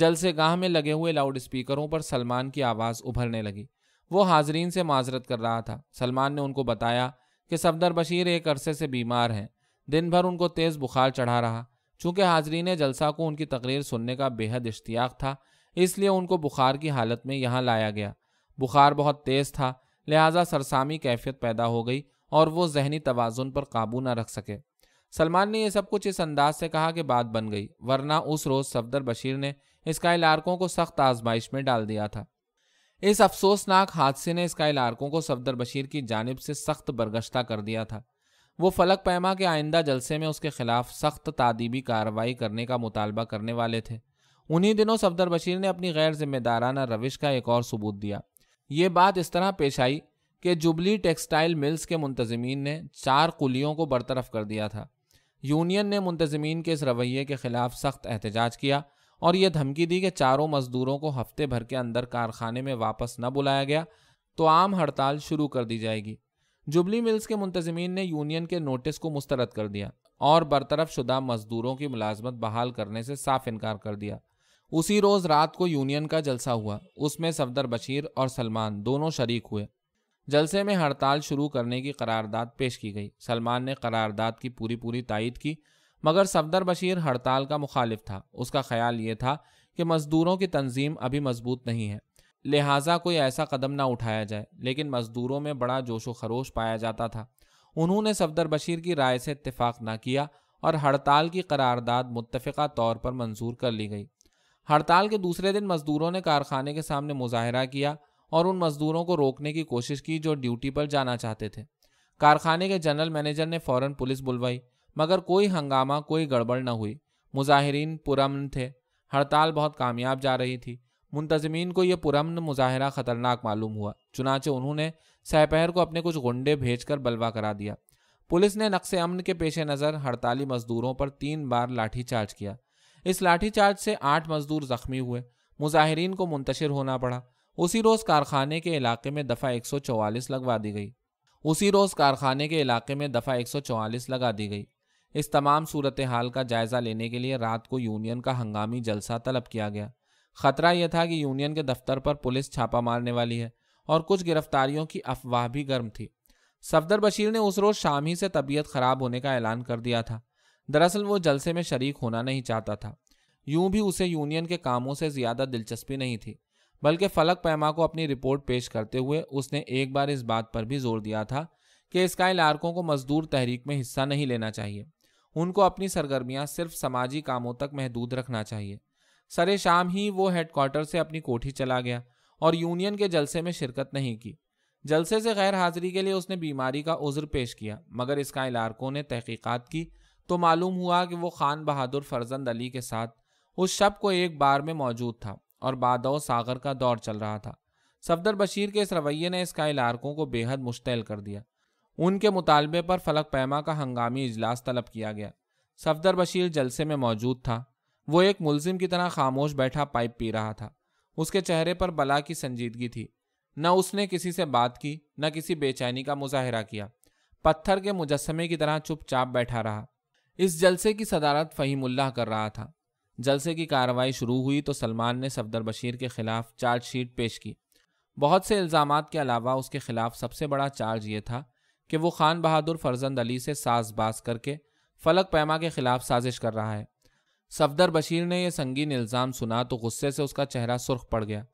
जलसे गाह में लगे हुए लाउड स्पीकरों पर सलमान की आवाज़ उभरने लगी वो हाजरीन से माजरत कर रहा था सलमान ने उनको बताया कि सफदर बशीर एक अरसे से बीमार हैं दिन भर उनको तेज़ बुखार चढ़ा रहा चूँकि हाजरीन जलसा को उनकी तकरीर सुनने का बेहद इश्तियाक था इसलिए उनको बुखार की हालत में यहाँ लाया गया बुखार बहुत तेज़ था लिहाजा सरसामी कैफियत पैदा हो गई और वो जहनी तोज़ुन पर काबू न रख सके सलमान ने यह सब कुछ इस अंदाज से कहा कि बात बन गई वरना उस रोज़ सफदर बशीर ने स्काई लारकों को सख्त आजमाइश में डाल दिया था इस अफसोसनाक हादसे ने स्काई लारकों को सफदर बशीर की जानब से सख्त बरगश्ता कर दिया था वो फलक पैमा के आइंदा जलसे में उसके खिलाफ सख्त तादीबी कार्रवाई करने का मुतालबा करने वाले थे उन्हीं दिनों सफदर बशीर ने अपनी गैर जिम्मेदाराना रविश का एक और सबूत दिया ये बात इस तरह पेश आई कि जुबली टेक्सटाइल मिल्स के मुंतजमीन ने चार कुलियों को बरतरफ कर दिया था यूनियन ने मुंतजमीन के इस रवैये के खिलाफ सख्त एहतजाज किया और यह धमकी दी कि चारों मजदूरों को हफ्ते भर के अंदर कारखाने में वापस न बुलाया गया तो आम हड़ताल शुरू कर दी जाएगी जुबली मिल्स के मुंतजमीन ने यूनियन के नोटिस को मुस्तरद कर दिया और बरतरफ शुदा मजदूरों की मुलाजमत बहाल करने से साफ इनकार कर दिया उसी रोज रात को यूनियन का जलसा हुआ उसमें सफदर बशीर और सलमान दोनों शरीक हुए जलसे में हड़ताल शुरू करने की करारदाद पेश की गई सलमान ने करारदाद की पूरी पूरी तायद की मगर सफदर बशीर हड़ताल का मुखालिफ था उसका ख्याल ये था कि मजदूरों की तंजीम अभी मजबूत नहीं है लिहाजा कोई ऐसा कदम ना उठाया जाए लेकिन मजदूरों में बड़ा जोशो खरोश पाया जाता था उन्होंने सफदर बशीर की राय से इतफाक ना किया और हड़ताल की करारदाद मुतफ़ा तौर पर मंजूर कर ली गई हड़ताल के दूसरे दिन मजदूरों ने कारखाने के सामने मुजाहरा किया और उन मजदूरों को रोकने की कोशिश की जो ड्यूटी पर जाना चाहते थे कारखाने के जनरल मैनेजर ने फौरन पुलिस बुलवाई मगर कोई हंगामा कोई गड़बड़ न हुई मुजाहरीन पुरमन थे हड़ताल बहुत कामयाब जा रही थी मुंतजमीन को यह पुरमन मुजाहरा खतरनाक मालूम हुआ चुनाचे उन्होंने सहपहर को अपने कुछ गुंडे भेजकर बलवा करा दिया पुलिस ने नक्श अमन के पेश नज़र हड़ताली मजदूरों पर तीन बार लाठीचार्ज किया इस लाठीचार्ज से आठ मजदूर जख्मी हुए मुजाहरीन को मुंतशिर होना पड़ा उसी रोज़ कारखाने के इलाके में दफ़ा 144 लगवा दी गई उसी रोज़ कारखाने के इलाके में दफ़ा 144 लगा दी गई इस तमाम सूरत हाल का जायज़ा लेने के लिए रात को यूनियन का हंगामी जलसा तलब किया गया ख़तरा यह था कि यूनियन के दफ्तर पर पुलिस छापा मारने वाली है और कुछ गिरफ्तारियों की अफवाह भी गर्म थी सफदर बशीर ने उस रोज़ शाम ही से तबीयत ख़राब होने का ऐलान कर दिया था दरअसल वो जलसे में शरीक होना नहीं चाहता था यूं भी उसे यूनियन के कामों से ज़्यादा दिलचस्पी नहीं थी बल्कि फलक पैमा को अपनी रिपोर्ट पेश करते हुए उसने एक बार इस बात पर भी जोर दिया था कि स्काई लार्कों को मजदूर तहरीक में हिस्सा नहीं लेना चाहिए उनको अपनी सरगर्मियां सिर्फ समाजी कामों तक महदूद रखना चाहिए सरे शाम ही वो हेडक्वार्टर से अपनी कोठी चला गया और यूनियन के जलसे में शिरकत नहीं की जलसे से गैर हाजिरी के लिए उसने बीमारी का उज्र पेश किया मगर स्काई लार्कों ने तहकीकत की तो मालूम हुआ कि वो खान बहादुर फरजंद अली के साथ उस शब को एक बार में मौजूद था और बादव सागर का दौर चल रहा था सफदर बशीर के इस रवैये ने इसका इलाकों को बेहद मुश्तैल कर दिया उनके मुतालबे पर फलक पैमा का हंगामी इजलास तलब किया गया सफदर बशीर जलसे में मौजूद था वो एक मुलजिम की तरह खामोश बैठा पाइप पी रहा था उसके चेहरे पर बला की संजीदगी थी न उसने किसी से बात की न किसी बेचैनी का मुजाहरा किया पत्थर के मुजस्मे की तरह चुपचाप बैठा रहा इस जलसे की सदारत फ़हीमुल्लाह कर रहा था जलसे की कार्रवाई शुरू हुई तो सलमान ने सफदर बशीर के खिलाफ चार्जशीट पेश की बहुत से इल्ज़ाम के अलावा उसके खिलाफ सबसे बड़ा चार्ज ये था कि वो खान बहादुर फर्जंद अली से साज बाज करके फलक पैमा के खिलाफ साजिश कर रहा है सफदर बशीर ने यह संगीन इल्ज़ाम सुना तो गुस्से से उसका चेहरा सुर्ख पड़ गया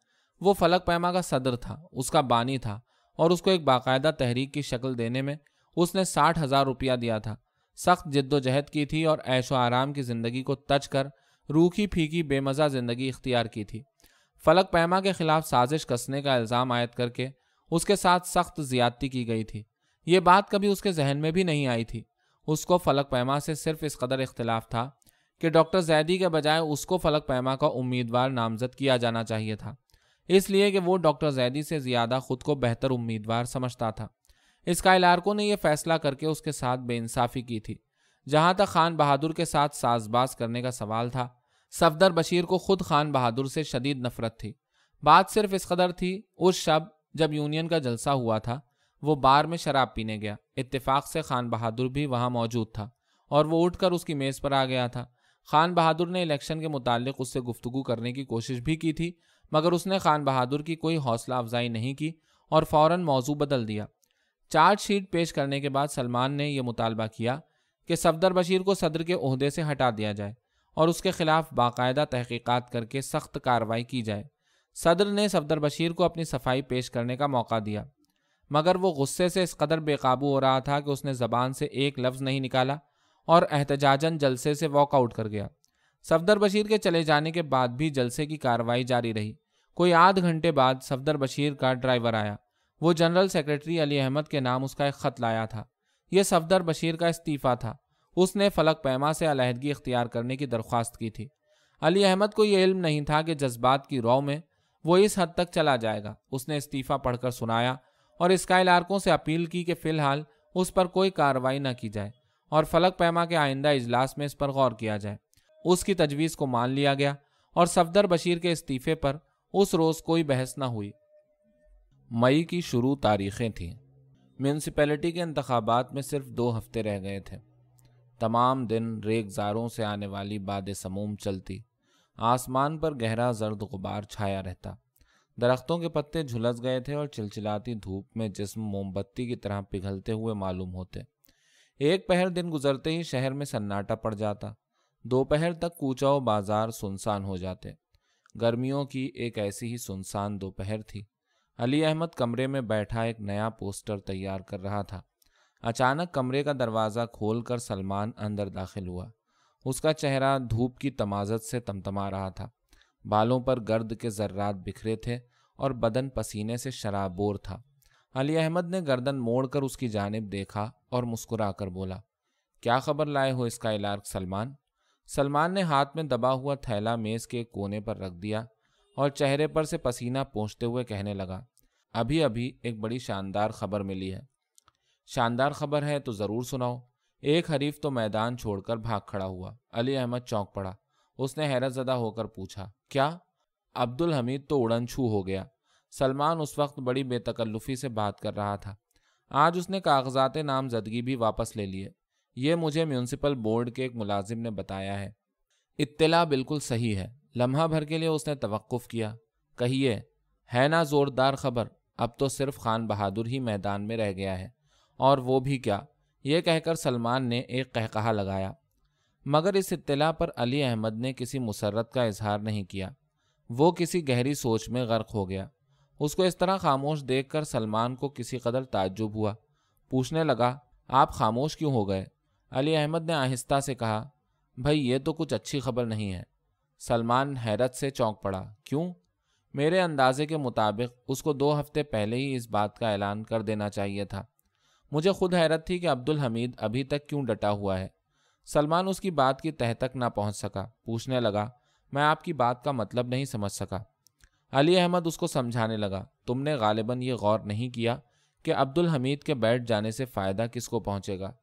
वो फलक पैमा का सदर था उसका बानी था और उसको एक बाकायदा तहरीक की शक्ल देने में उसने साठ हज़ार रुपया दिया था सख्त जद्दोजहद की थी और ऐशो आराम की ज़िंदगी को तज कर रूखी फीकी बेमज़ा ज़िंदगी इख्तियार की थी फलक पैमा के खिलाफ साजिश कसने का इल्ज़ाम आयद करके उसके साथ सख्त ज़्यादती की गई थी ये बात कभी उसके जहन में भी नहीं आई थी उसको फलक पैमा से सिर्फ इस कदर इख्तलाफ था कि डॉक्टर जैदी के बजाय उसको फलक पैमा का उम्मीदवार नामजद किया जाना चाहिए था इसलिए कि वो डॉक्टर जैदी से ज़्यादा खुद को बेहतर उम्मीदवार समझता था इसकाइलार्को ने यह फैसला करके उसके साथ बेइंसाफी की थी जहां तक खान बहादुर के साथ साजबाज करने का सवाल था सफदर बशीर को खुद खान बहादुर से शदीद नफरत थी बात सिर्फ इस कदर थी उस शब जब यूनियन का जलसा हुआ था वो बार में शराब पीने गया इतफाक़ से खान बहादुर भी वहाँ मौजूद था और वो उठकर उसकी मेज़ पर आ गया था खान बहादुर ने इलेक्शन के मुतालिक उससे गुफ्तु करने की कोशिश भी की थी मगर उसने खान बहादुर की कोई हौसला अफजाई नहीं की और फौरन मौजू बदल दिया चार्जशीट पेश करने के बाद सलमान ने यह मुतालबा किया कि सफदर बशीर को सदर के अहदे से हटा दिया जाए और उसके खिलाफ बाकायदा तहकीकात करके सख्त कार्रवाई की जाए सदर ने सफदर बशीर को अपनी सफाई पेश करने का मौका दिया मगर वो गुस्से से इस कदर बेकाबू हो रहा था कि उसने ज़बान से एक लफ्ज़ नहीं निकाला और एहतजाजन जलसे से वॉकआउट कर गया सफदर बशीर के चले जाने के बाद भी जलसे की कार्रवाई जारी रही कोई आध घंटे बाद सफदर बशीर का ड्राइवर आया वो जनरल सेक्रेटरी अली अहमद के नाम उसका एक ख़त लाया था यह सफदर बशीर का इस्तीफ़ा था उसने फलक पैमा से अलहदगी इख्तियार करने की दरख्वास्त की थी अली अहमद को यह इल्म नहीं था कि जज्बात की रौ में वो इस हद तक चला जाएगा उसने इस्तीफ़ा पढ़कर सुनाया और इसका इलाकों से अपील की कि फ़िलहाल उस पर कोई कार्रवाई न की जाए और फलक पैमा के आइंदा इजलास में इस पर गौर किया जाए उसकी तजवीज़ को मान लिया गया और सफदर बशीर के इस्तीफ़े पर उस रोज़ कोई बहस न हुई मई की शुरू तारीखें थीं म्यूनसिपैलिटी के इंतबात में सिर्फ दो हफ्ते रह गए थे तमाम दिन रेगजारों से आने वाली बाद समूम चलती आसमान पर गहरा जर्द गुबार छाया रहता दरख्तों के पत्ते झुलस गए थे और चिलचिलाती धूप में जिस्म मोमबत्ती की तरह पिघलते हुए मालूम होते एक पहर दिन गुजरते ही शहर में सन्नाटा पड़ जाता दोपहर तक कूचाओ बाजार सुनसान हो जाते गर्मियों की एक ऐसी ही सुनसान दोपहर थी अली अहमद कमरे में बैठा एक नया पोस्टर तैयार कर रहा था अचानक कमरे का दरवाज़ा खोलकर सलमान अंदर दाखिल हुआ उसका चेहरा धूप की तमाजत से तमतमा रहा था बालों पर गर्द के जर्रात बिखरे थे और बदन पसीने से शराबोर था अली अहमद ने गर्दन मोड़कर उसकी जानब देखा और मुस्कुरा कर बोला क्या खबर लाए हो इसका इलार्क सलमान सलमान ने हाथ में दबा हुआ थैला मेज़ के कोने पर रख दिया और चेहरे पर से पसीना पहुँचते हुए कहने लगा अभी अभी एक बड़ी शानदार खबर मिली है शानदार खबर है तो ज़रूर सुनाओ एक हरीफ तो मैदान छोड़कर भाग खड़ा हुआ अली अहमद चौंक पड़ा उसने हैरत जदा होकर पूछा क्या अब्दुल हमीद तो उड़न छू हो गया सलमान उस वक्त बड़ी बेतकल्लुफ़ी से बात कर रहा था आज उसने कागजात नामजदगी भी वापस ले लिए ये मुझे म्यूनसिपल बोर्ड के एक मुलाजिम ने बताया है इत्तला बिल्कुल सही है लम्हा भर के लिए उसने तवक़ुफ़ किया कहिए है ना ज़ोरदार ख़बर अब तो सिर्फ खान बहादुर ही मैदान में रह गया है और वो भी क्या ये कहकर सलमान ने एक कहकहा लगाया मगर इस इतला पर अली अहमद ने किसी मुसरत का इजहार नहीं किया वो किसी गहरी सोच में गर्क हो गया उसको इस तरह खामोश देख कर सलमान को किसी कदर ताजुब हुआ पूछने लगा आप खामोश क्यों हो गए अली अहमद ने आहिस्ता से कहा भाई ये तो कुछ अच्छी खबर नहीं है सलमान हैरत से चौंक पड़ा क्यों मेरे अंदाजे के मुताबिक उसको दो हफ्ते पहले ही इस बात का ऐलान कर देना चाहिए था मुझे खुद हैरत थी कि अब्दुल हमीद अभी तक क्यों डटा हुआ है सलमान उसकी बात की तह तक ना पहुंच सका पूछने लगा मैं आपकी बात का मतलब नहीं समझ सका अली अहमद उसको समझाने लगा तुमने गालिबा ये गौर नहीं किया कि अब्दुल हमीद के बैठ जाने से फ़ायदा किसको पहुंचेगा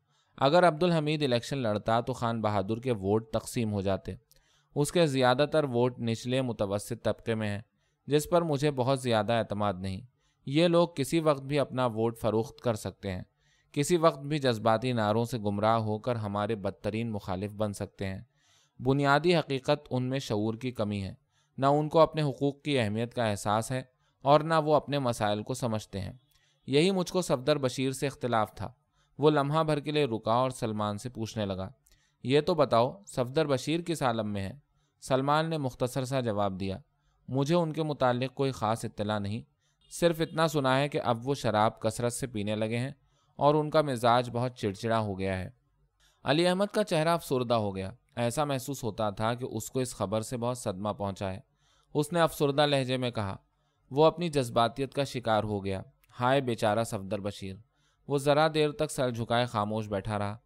अगर अब्दुल हमीद इलेक्शन लड़ता तो खान बहादुर के वोट तकसीम हो जाते उसके ज़्यादातर वोट निचले मुतवसत तबके में हैं जिस पर मुझे बहुत ज़्यादा अतमाद नहीं ये लोग किसी वक्त भी अपना वोट फ़रोख्त कर सकते हैं किसी वक्त भी जज्बाती नारों से गुमराह होकर हमारे बदतरीन मुखालिफ बन सकते हैं बुनियादी हकीकत उनमें शूर की कमी है ना उनको अपने हकूक़ की अहमियत का एहसास है और ना वो अपने मसाइल को समझते हैं यही मुझको सफदर बशीर से इख्तलाफ था वो लम्हा भर के लिए रुका और सलमान से पूछने लगा ये तो बताओ सफदर बशीर किस आलम में है सलमान ने मुख्तसर सा जवाब दिया मुझे उनके मुतालिक कोई ख़ास इतला नहीं सिर्फ इतना सुना है कि अब वो शराब कसरत से पीने लगे हैं और उनका मिजाज बहुत चिड़चिड़ा हो गया है अली अहमद का चेहरा अफसरदा हो गया ऐसा महसूस होता था कि उसको इस खबर से बहुत सदमा पहुंचा है उसने अफसरदा लहजे में कहा वो अपनी जज्बातीत का शिकार हो गया हाय बेचारा सफदर बशीर वो ज़रा देर तक सर झुकाए खामोश बैठा रहा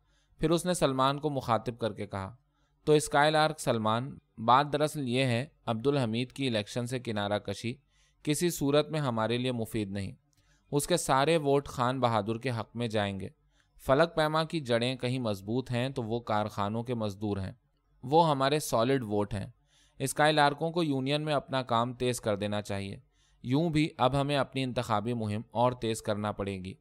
फिर उसने सलमान को मुखातिब करके कहा तो स्काइल आर्क सलमान बात दरअसल ये है अब्दुल हमीद की इलेक्शन से किनारा कशी किसी सूरत में हमारे लिए मुफीद नहीं उसके सारे वोट खान बहादुर के हक में जाएंगे फलक पैमा की जड़ें कहीं मजबूत हैं तो वो कारखानों के मजदूर हैं वो हमारे सॉलिड वोट हैं स्काई लार्कों को यूनियन में अपना काम तेज़ कर देना चाहिए यूं भी अब हमें अपनी इंतबी मुहिम और तेज़ करना पड़ेगी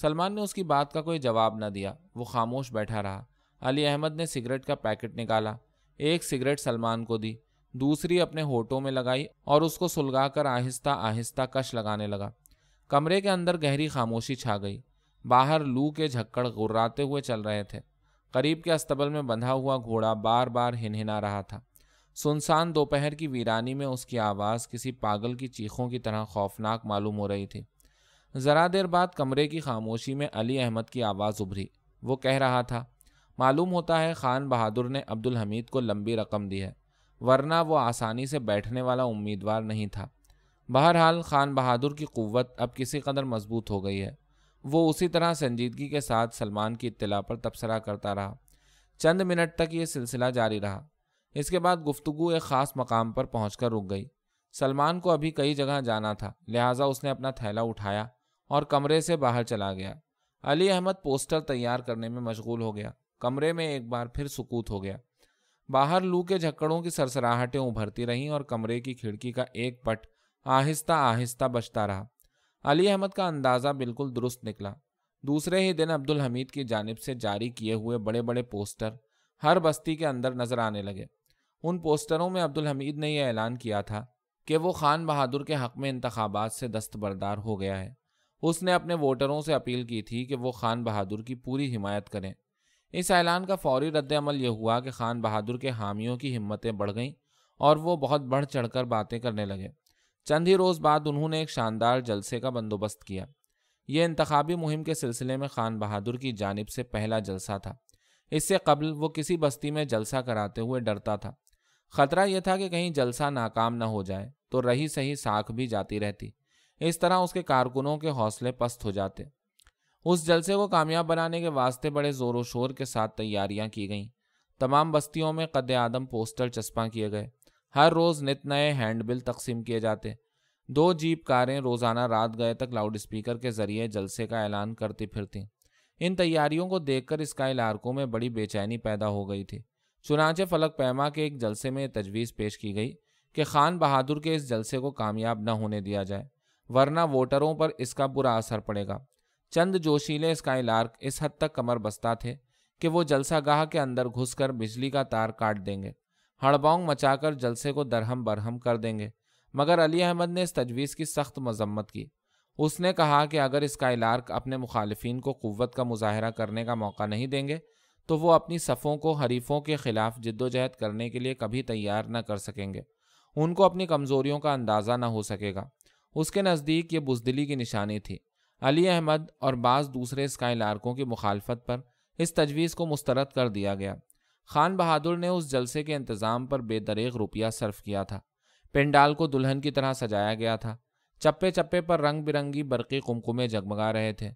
सलमान ने उसकी बात का कोई जवाब ना दिया वो खामोश बैठा रहा अली अहमद ने सिगरेट का पैकेट निकाला एक सिगरेट सलमान को दी दूसरी अपने होठों में लगाई और उसको सुलगा कर आहिस्ता आहिस्ता कश लगाने लगा कमरे के अंदर गहरी खामोशी छा गई बाहर लू के झक्कड़ गुर्राते हुए चल रहे थे करीब के अस्तबल में बंधा हुआ घोड़ा बार बार हिनहिना रहा था सुनसान दोपहर की वीरानी में उसकी आवाज़ किसी पागल की चीखों की तरह खौफनाक मालूम हो रही थी ज़रा देर बाद कमरे की खामोशी में अली अहमद की आवाज़ उभरी वो कह रहा था मालूम होता है खान बहादुर ने अब्दुल हमीद को लंबी रकम दी है वरना वो आसानी से बैठने वाला उम्मीदवार नहीं था बहरहाल खान बहादुर की क़वत अब किसी कदर मजबूत हो गई है वो उसी तरह संजीदगी के साथ सलमान की इतला पर तबसरा करता रहा चंद मिनट तक ये सिलसिला जारी रहा इसके बाद गुफ्तु एक ख़ास मकाम पर पहुँच रुक गई सलमान को अभी कई जगह जाना था लिहाजा उसने अपना थैला उठाया और कमरे से बाहर चला गया अली अहमद पोस्टर तैयार करने में मशगूल हो गया कमरे में एक बार फिर सुकूत हो गया बाहर लू के झक्कड़ों की सरसराहटें उभरती रहीं और कमरे की खिड़की का एक पट आहिस्ता आहिस्ता बचता रहा अली अहमद का अंदाज़ा बिल्कुल दुरुस्त निकला दूसरे ही दिन अब्दुल हमीद की जानब से जारी किए हुए बड़े बड़े पोस्टर हर बस्ती के अंदर नजर आने लगे उन पोस्टरों में अब्दुल हमीद ने यह ऐलान किया था कि वो खान बहादुर के हक में इंतबात से दस्तबरदार हो गया है उसने अपने वोटरों से अपील की थी कि वो खान बहादुर की पूरी हिमायत करें इस ऐलान का फौरी रद्दमल यह हुआ कि खान बहादुर के हामियों की हिम्मतें बढ़ गईं और वो बहुत बढ़ चढ़कर बातें करने लगे चंद ही रोज़ बाद उन्होंने एक शानदार जलसे का बंदोबस्त किया ये इंतबी मुहिम के सिलसिले में खान बहादुर की जानब से पहला जलसा था इससे कबल वो किसी बस्ती में जलसा कराते हुए डरता था ख़तरा यह था कि कहीं जलसा नाकाम न हो जाए तो रही सही साख भी जाती रहती इस तरह उसके कारकुनों के हौसले पस्त हो जाते उस जलसे को कामयाब बनाने के वास्ते बड़े ज़ोर शोर के साथ तैयारियां की गईं तमाम बस्तियों में कद आदम पोस्टर चस्पा किए गए हर रोज़ नित नए हैंडबिल तकसीम किए जाते दो जीप कारें रोज़ाना रात गए तक लाउड स्पीकर के ज़रिए जलसे का ऐलान करती फिरती इन तैयारियों को देखकर इसका इलाकों में बड़ी बेचैनी पैदा हो गई थी चुनाचे फलक पैमा के एक जलसे में तजवीज़ पेश की गई कि खान बहादुर के इस जलसे को कामयाब न होने दिया जाए वरना वोटरों पर इसका बुरा असर पड़ेगा चंद जोशीले स्काईलार्क इस हद तक कमर बस्ता थे कि वो जलसागाह के अंदर घुसकर बिजली का तार काट देंगे हड़बोंग मचाकर जलसे को दरहम बरहम कर देंगे मगर अली अहमद ने इस तजवीज़ की सख्त मजम्मत की उसने कहा कि अगर स्काईलार्क अपने मुखालफन को क़वत का मुजाहरा करने का मौका नहीं देंगे तो वो अपनी सफ़ों को हरीफों के ख़िलाफ़ जद्दोजहद करने के लिए कभी तैयार न कर सकेंगे उनको अपनी कमज़ोरियों का अंदाज़ा न हो सकेगा उसके नज़दीक ये बुजदली की निशानी थी अली अहमद और बाज़ दूसरे स्काई लारकों की मुखालफत पर इस तजवीज़ को मुस्तरद कर दिया गया खान बहादुर ने उस जलसे के इंतज़ाम पर बेदरेग रुपया सर्फ किया था पेंडाल को दुल्हन की तरह सजाया गया था चप्पे चप्पे पर रंग बिरंगी बरकी कुमकुमे जगमगा रहे थे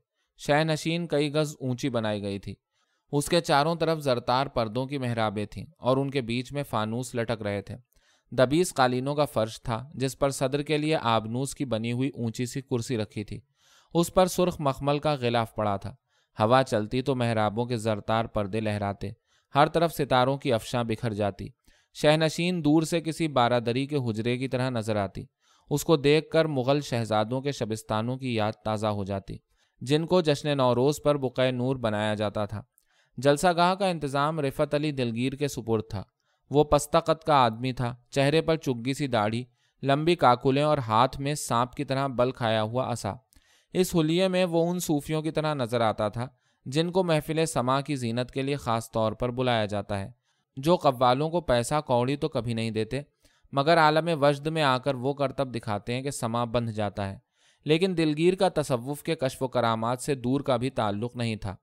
शहनशीन कई गज ऊंची बनाई गई थी उसके चारों तरफ जरतार पर्दों की महराबे थीं और उनके बीच में फानूस लटक रहे थे दबीस कालीनों का फर्श था जिस पर सदर के लिए आबनूस की बनी हुई ऊंची सी कुर्सी रखी थी उस पर सुर्ख मखमल का गिलाफ पड़ा था हवा चलती तो मेहराबों के जरतार पर्दे लहराते हर तरफ सितारों की अफशां बिखर जाती शहनशीन दूर से किसी बारादरी के हुजरे की तरह नजर आती उसको देखकर मुगल शहजादों के शबिस्तानों की याद ताज़ा हो जाती जिनको जश्न नौरोज़ पर बुक़ नूर बनाया जाता था जलसागाह का इंतज़ाम रिफत अली दिलगीर के सुपुर था वो पस्तखत का आदमी था चेहरे पर चुग्गी सी दाढ़ी लंबी काकुलें और हाथ में सांप की तरह बल खाया हुआ असा इस हुलिये में वो उन सूफियों की तरह नजर आता था जिनको महफिल समा की जीनत के लिए ख़ास तौर पर बुलाया जाता है जो कव्वालों को पैसा कौड़ी तो कभी नहीं देते मगर आलम वजद में आकर वो करतब दिखाते हैं कि समा बंध जाता है लेकिन दिलगीर का तसवुफ़ के कशफ करामात से दूर का भी ताल्लुक नहीं था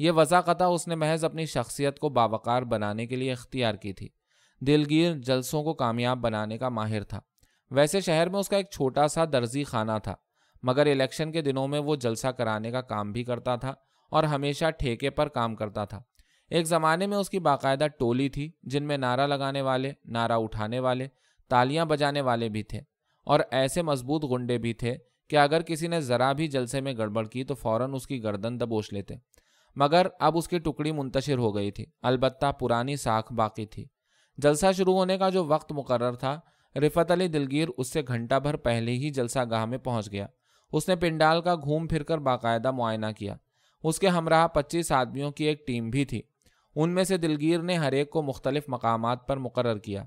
ये वजाकता उसने महज अपनी शख्सियत को बावकार बनाने के लिए इख्तियार की थी दिलगीर जलसों को कामयाब बनाने का माहिर था वैसे शहर में उसका एक छोटा सा दर्जी खाना था मगर इलेक्शन के दिनों में वो जलसा कराने का काम भी करता था और हमेशा ठेके पर काम करता था एक ज़माने में उसकी बाकायदा टोली थी जिनमें नारा लगाने वाले नारा उठाने वाले तालियां बजाने वाले भी थे और ऐसे मजबूत गुंडे भी थे कि अगर किसी ने ज़रा भी जलसे में गड़बड़ की तो फ़ौरन उसकी गर्दन दबोच लेते मगर अब उसकी टुकड़ी मुंतशिर हो गई थी अलबत्ता पुरानी साख बाकी थी जलसा शुरू होने का जो वक्त मुकर था रिफत अली दिलगीर उससे घंटा भर पहले ही जलसा गाह में पहुंच गया उसने पिंडाल का घूम कर बाकायदा मुआयना किया उसके हमराह पच्चीस आदमियों की एक टीम भी थी उनमें से दिलगीर ने हरेक को मुख्तलिफ मकाम पर मुकर किया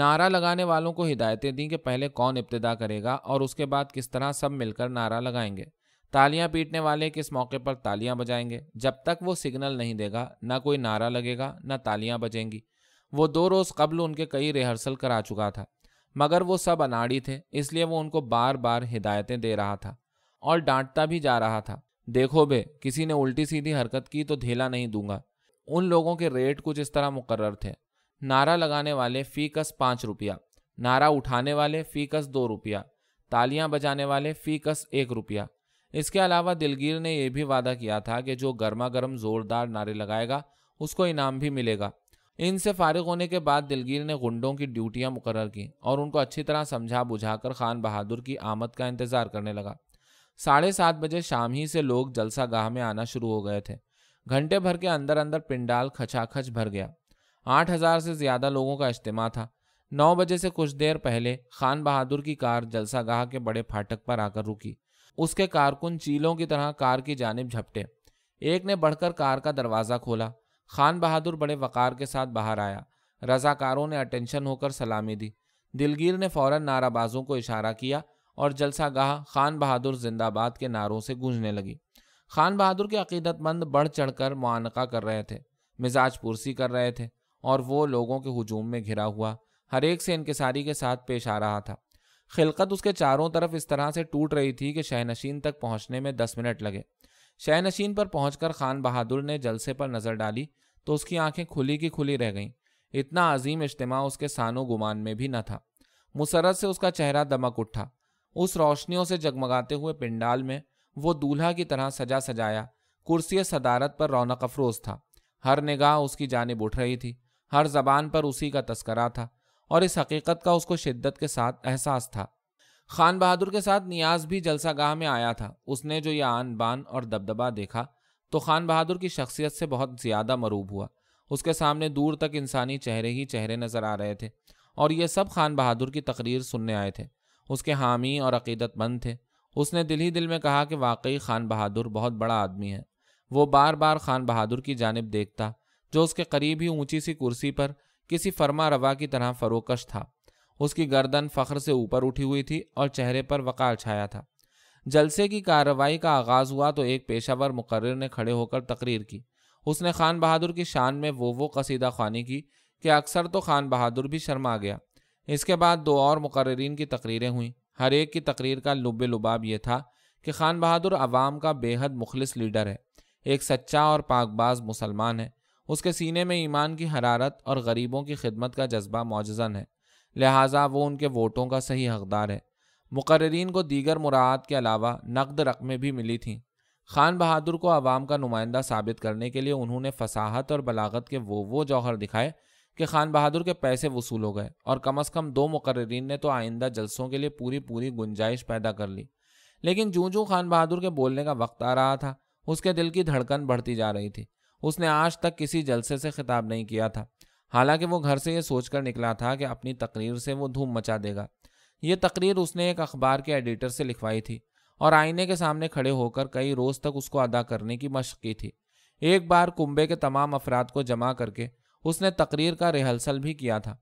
नारा लगाने वालों को हिदायतें दी कि पहले कौन इब्तदा करेगा और उसके बाद किस तरह सब मिलकर नारा लगाएंगे तालियां पीटने वाले किस मौके पर तालियां बजाएंगे जब तक वो सिग्नल नहीं देगा ना कोई नारा लगेगा ना तालियां बजेंगी वो दो रोज़ कबल उनके कई रिहर्सल करा चुका था मगर वो सब अनाड़ी थे इसलिए वो उनको बार बार हिदायतें दे रहा था और डांटता भी जा रहा था देखो बे किसी ने उल्टी सीधी हरकत की तो ढेला नहीं दूंगा उन लोगों के रेट कुछ इस तरह मुकर्र थे नारा लगाने वाले फ़ी कस पाँच रुपया नारा उठाने वाले फ़ी कस दो रुपया तालियां बजाने वाले फ़ी कस एक रुपया इसके अलावा दिलगीर ने यह भी वादा किया था कि जो गर्मा गर्म ज़ोरदार नारे लगाएगा उसको इनाम भी मिलेगा इनसे फारिग होने के बाद दिलगीर ने गुंडों की ड्यूटियां मुकर की और उनको अच्छी तरह समझा बुझाकर खान बहादुर की आमद का इंतजार करने लगा साढ़े सात बजे शाम ही से लोग जलसा गाह में आना शुरू हो गए थे घंटे भर के अंदर अंदर पिंडाल खचाखच भर गया आठ हजार से ज्यादा लोगों का इज्तम था नौ बजे से कुछ देर पहले खान बहादुर की कार जलसा गाह के बड़े फाटक पर आकर रुकी उसके कारकुन चीलों की तरह कार की जानब झपटे एक ने बढ़कर कार का दरवाज़ा खोला खान बहादुर बड़े वकार के साथ बाहर आया रजाकारों ने अटेंशन होकर सलामी दी दिलगीर ने फौरन नाराबाजों को इशारा किया और जलसा गाह खान बहादुर जिंदाबाद के नारों से गूंजने लगी खान बहादुर के अकीदतमंद बढ़ चढ़कर मुआनका कर रहे थे मिजाज पुरसी कर रहे थे और वो लोगों के हजूम में घिरा हुआ हर एक से इनकसारी के साथ पेश आ रहा था खिलकत उसके चारों तरफ इस तरह से टूट रही थी कि शहनशीन तक पहुंचने में दस मिनट लगे शहनशीन पर पहुंचकर खान बहादुर ने जलसे पर नज़र डाली तो उसकी आंखें खुली की खुली रह गईं इतना अजीम इज्तम उसके सानो गुमान में भी न था मुसरत से उसका चेहरा दमक उठा उस रोशनियों से जगमगाते हुए पिंडाल में वो दूल्हा की तरह सजा सजाया कुर्सी सदारत पर रौनक अफरोज था हर निगाह उसकी जानब उठ रही थी हर जबान पर उसी का तस्करा था और इस हकीकत का उसको शिद्दत के साथ एहसास था खान बहादुर के साथ नियाज भी जलसागाह में आया था उसने जो यह आन बान और दबदबा देखा तो खान बहादुर की शख्सियत से बहुत ज़्यादा मरूब हुआ उसके सामने दूर तक इंसानी चेहरे ही चेहरे नज़र आ रहे थे और ये सब खान बहादुर की तकरीर सुनने आए थे उसके हामी और अकीदतमंद थे उसने दिल ही दिल में कहा कि वाकई खान बहादुर बहुत बड़ा आदमी है वो बार बार खान बहादुर की जानब देखता जो उसके करीब ही ऊंची सी कुर्सी पर किसी फरमा रवा की तरह फरोकश था उसकी गर्दन फख्र से ऊपर उठी हुई थी और चेहरे पर वकार छाया था जलसे की कार्रवाई का आगाज हुआ तो एक पेशावर मुकर्र ने खड़े होकर तकरीर की उसने खान बहादुर की शान में वो वो कसीदा खानी की कि अक्सर तो खान बहादुर भी शर्मा गया इसके बाद दो और मुकर्रीन की तकरीरें हुईं हर एक की तकरीर का लुब लुबाब यह था कि खान बहादुर अवाम का बेहद मुखलिस लीडर है एक सच्चा और पाकबाज मुसलमान है उसके सीने में ईमान की हरारत और गरीबों की खिदमत का जज्बा मौजन है लिहाजा वो उनके वोटों का सही हकदार है मुकर्रीन को दीगर मुराद के अलावा नकद रकमें भी मिली थीं खान बहादुर को आवाम का नुमाइंदा साबित करने के लिए उन्होंने फसाहत और बलागत के वो वो जौहर दिखाए कि खान बहादुर के पैसे वसूल हो गए और कम अज़ कम दो मुकर्रीन ने तो आइंदा जलसों के लिए पूरी पूरी गुंजाइश पैदा कर ली लेकिन जूं जूं खान बहादुर के बोलने का वक्त आ रहा था उसके दिल की धड़कन बढ़ती जा रही थी उसने आज तक किसी जलसे से खिताब नहीं किया था हालांकि वो घर से ये सोचकर निकला था कि अपनी तकरीर से वो धूम मचा देगा ये तकरीर उसने एक अखबार के एडिटर से लिखवाई थी और आईने के सामने खड़े होकर कई रोज़ तक उसको अदा करने की मशक की थी एक बार कुंबे के तमाम अफराद को जमा करके उसने तकरीर का रिहर्सल भी किया था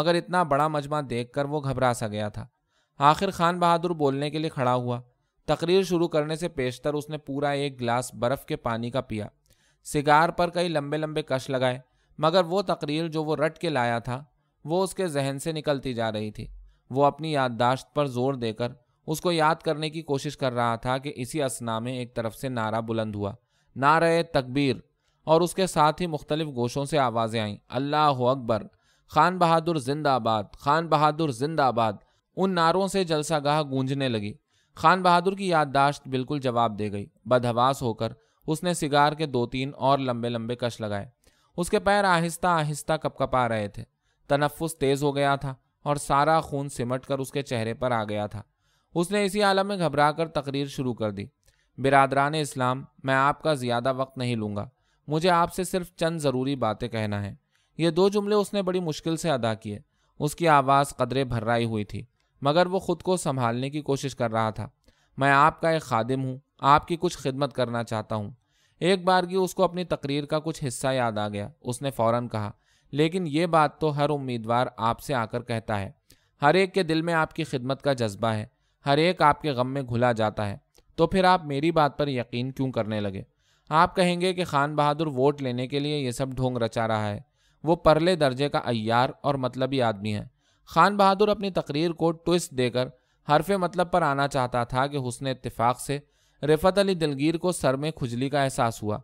मगर इतना बड़ा मजमा कर वो घबरा सा गया था आखिर खान बहादुर बोलने के लिए खड़ा हुआ तकरीर शुरू करने से पेशतर उसने पूरा एक गिलास बर्फ़ के पानी का पिया सिगार पर कई लंबे लंबे कश लगाए मगर वो तकरीर जो वो रट के लाया था वो उसके जहन से निकलती जा रही थी वो अपनी याददाश्त पर जोर देकर उसको याद करने की कोशिश कर रहा था कि इसी असना में एक तरफ से नारा बुलंद हुआ नारे तकबीर और उसके साथ ही मुख्तलिफ गोशों से आवाज़ें आईं अल्लाह अकबर खान बहादुर जिंदाबाद खान बहादुर जिंदाबाद उन नारों से जलसा गाह गूंजने लगी खान बहादुर की याददाश्त बिल्कुल जवाब दे गई बदहवास होकर उसने सिगार के दो तीन और लंबे लंबे कश लगाए उसके पैर आहिस्ता आहिस्ता कपकपा रहे थे तनफुस तेज हो गया था और सारा खून सिमट कर उसके चेहरे पर आ गया था उसने इसी आलम में घबरा कर तकरीर शुरू कर दी बिरादरान इस्लाम मैं आपका ज़्यादा वक्त नहीं लूँगा मुझे आपसे सिर्फ चंद ज़रूरी बातें कहना है ये दो जुमले उसने बड़ी मुश्किल से अदा किए उसकी आवाज़ कदरे भर्राई हुई थी मगर वो खुद को संभालने की कोशिश कर रहा था मैं आपका एक खादिम हूँ आपकी कुछ खिदमत करना चाहता हूँ एक बार की उसको अपनी तकरीर का कुछ हिस्सा याद आ गया उसने फौरन कहा लेकिन ये बात तो हर उम्मीदवार आपसे आकर कहता है हर एक के दिल में आपकी खिदमत का जज्बा है हर एक आपके गम में घुला जाता है तो फिर आप मेरी बात पर यकीन क्यों करने लगे आप कहेंगे कि खान बहादुर वोट लेने के लिए ये सब ढोंग रचा रहा है वो परले दर्जे का अयार और मतलबी आदमी है खान बहादुर अपनी तकरीर को ट्विस्ट देकर हरफ मतलब पर आना चाहता था कि हुसन इतफाक़ से रिफत अली दिलगीर को सर में खुजली का एहसास हुआ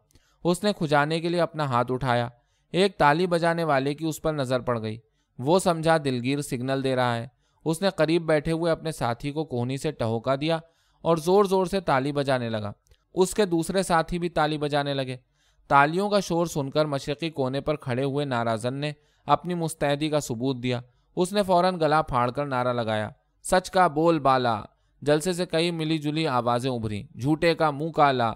उसने खुजाने के लिए अपना हाथ उठाया एक ताली बजाने वाले की उस पर नज़र पड़ गई वो समझा दिलगीर सिग्नल दे रहा है उसने करीब बैठे हुए अपने साथी को कोहनी से टहोका दिया और ज़ोर ज़ोर से ताली बजाने लगा उसके दूसरे साथी भी ताली बजाने लगे तालियों का शोर सुनकर मशरकी कोने पर खड़े हुए नाराजन ने अपनी मुस्तैदी का सबूत दिया उसने फौरन गला फाड़कर नारा लगाया सच का बोल बाला जलसे से कई मिलीजुली आवाज़ें उभरी झूठे का मुंह काला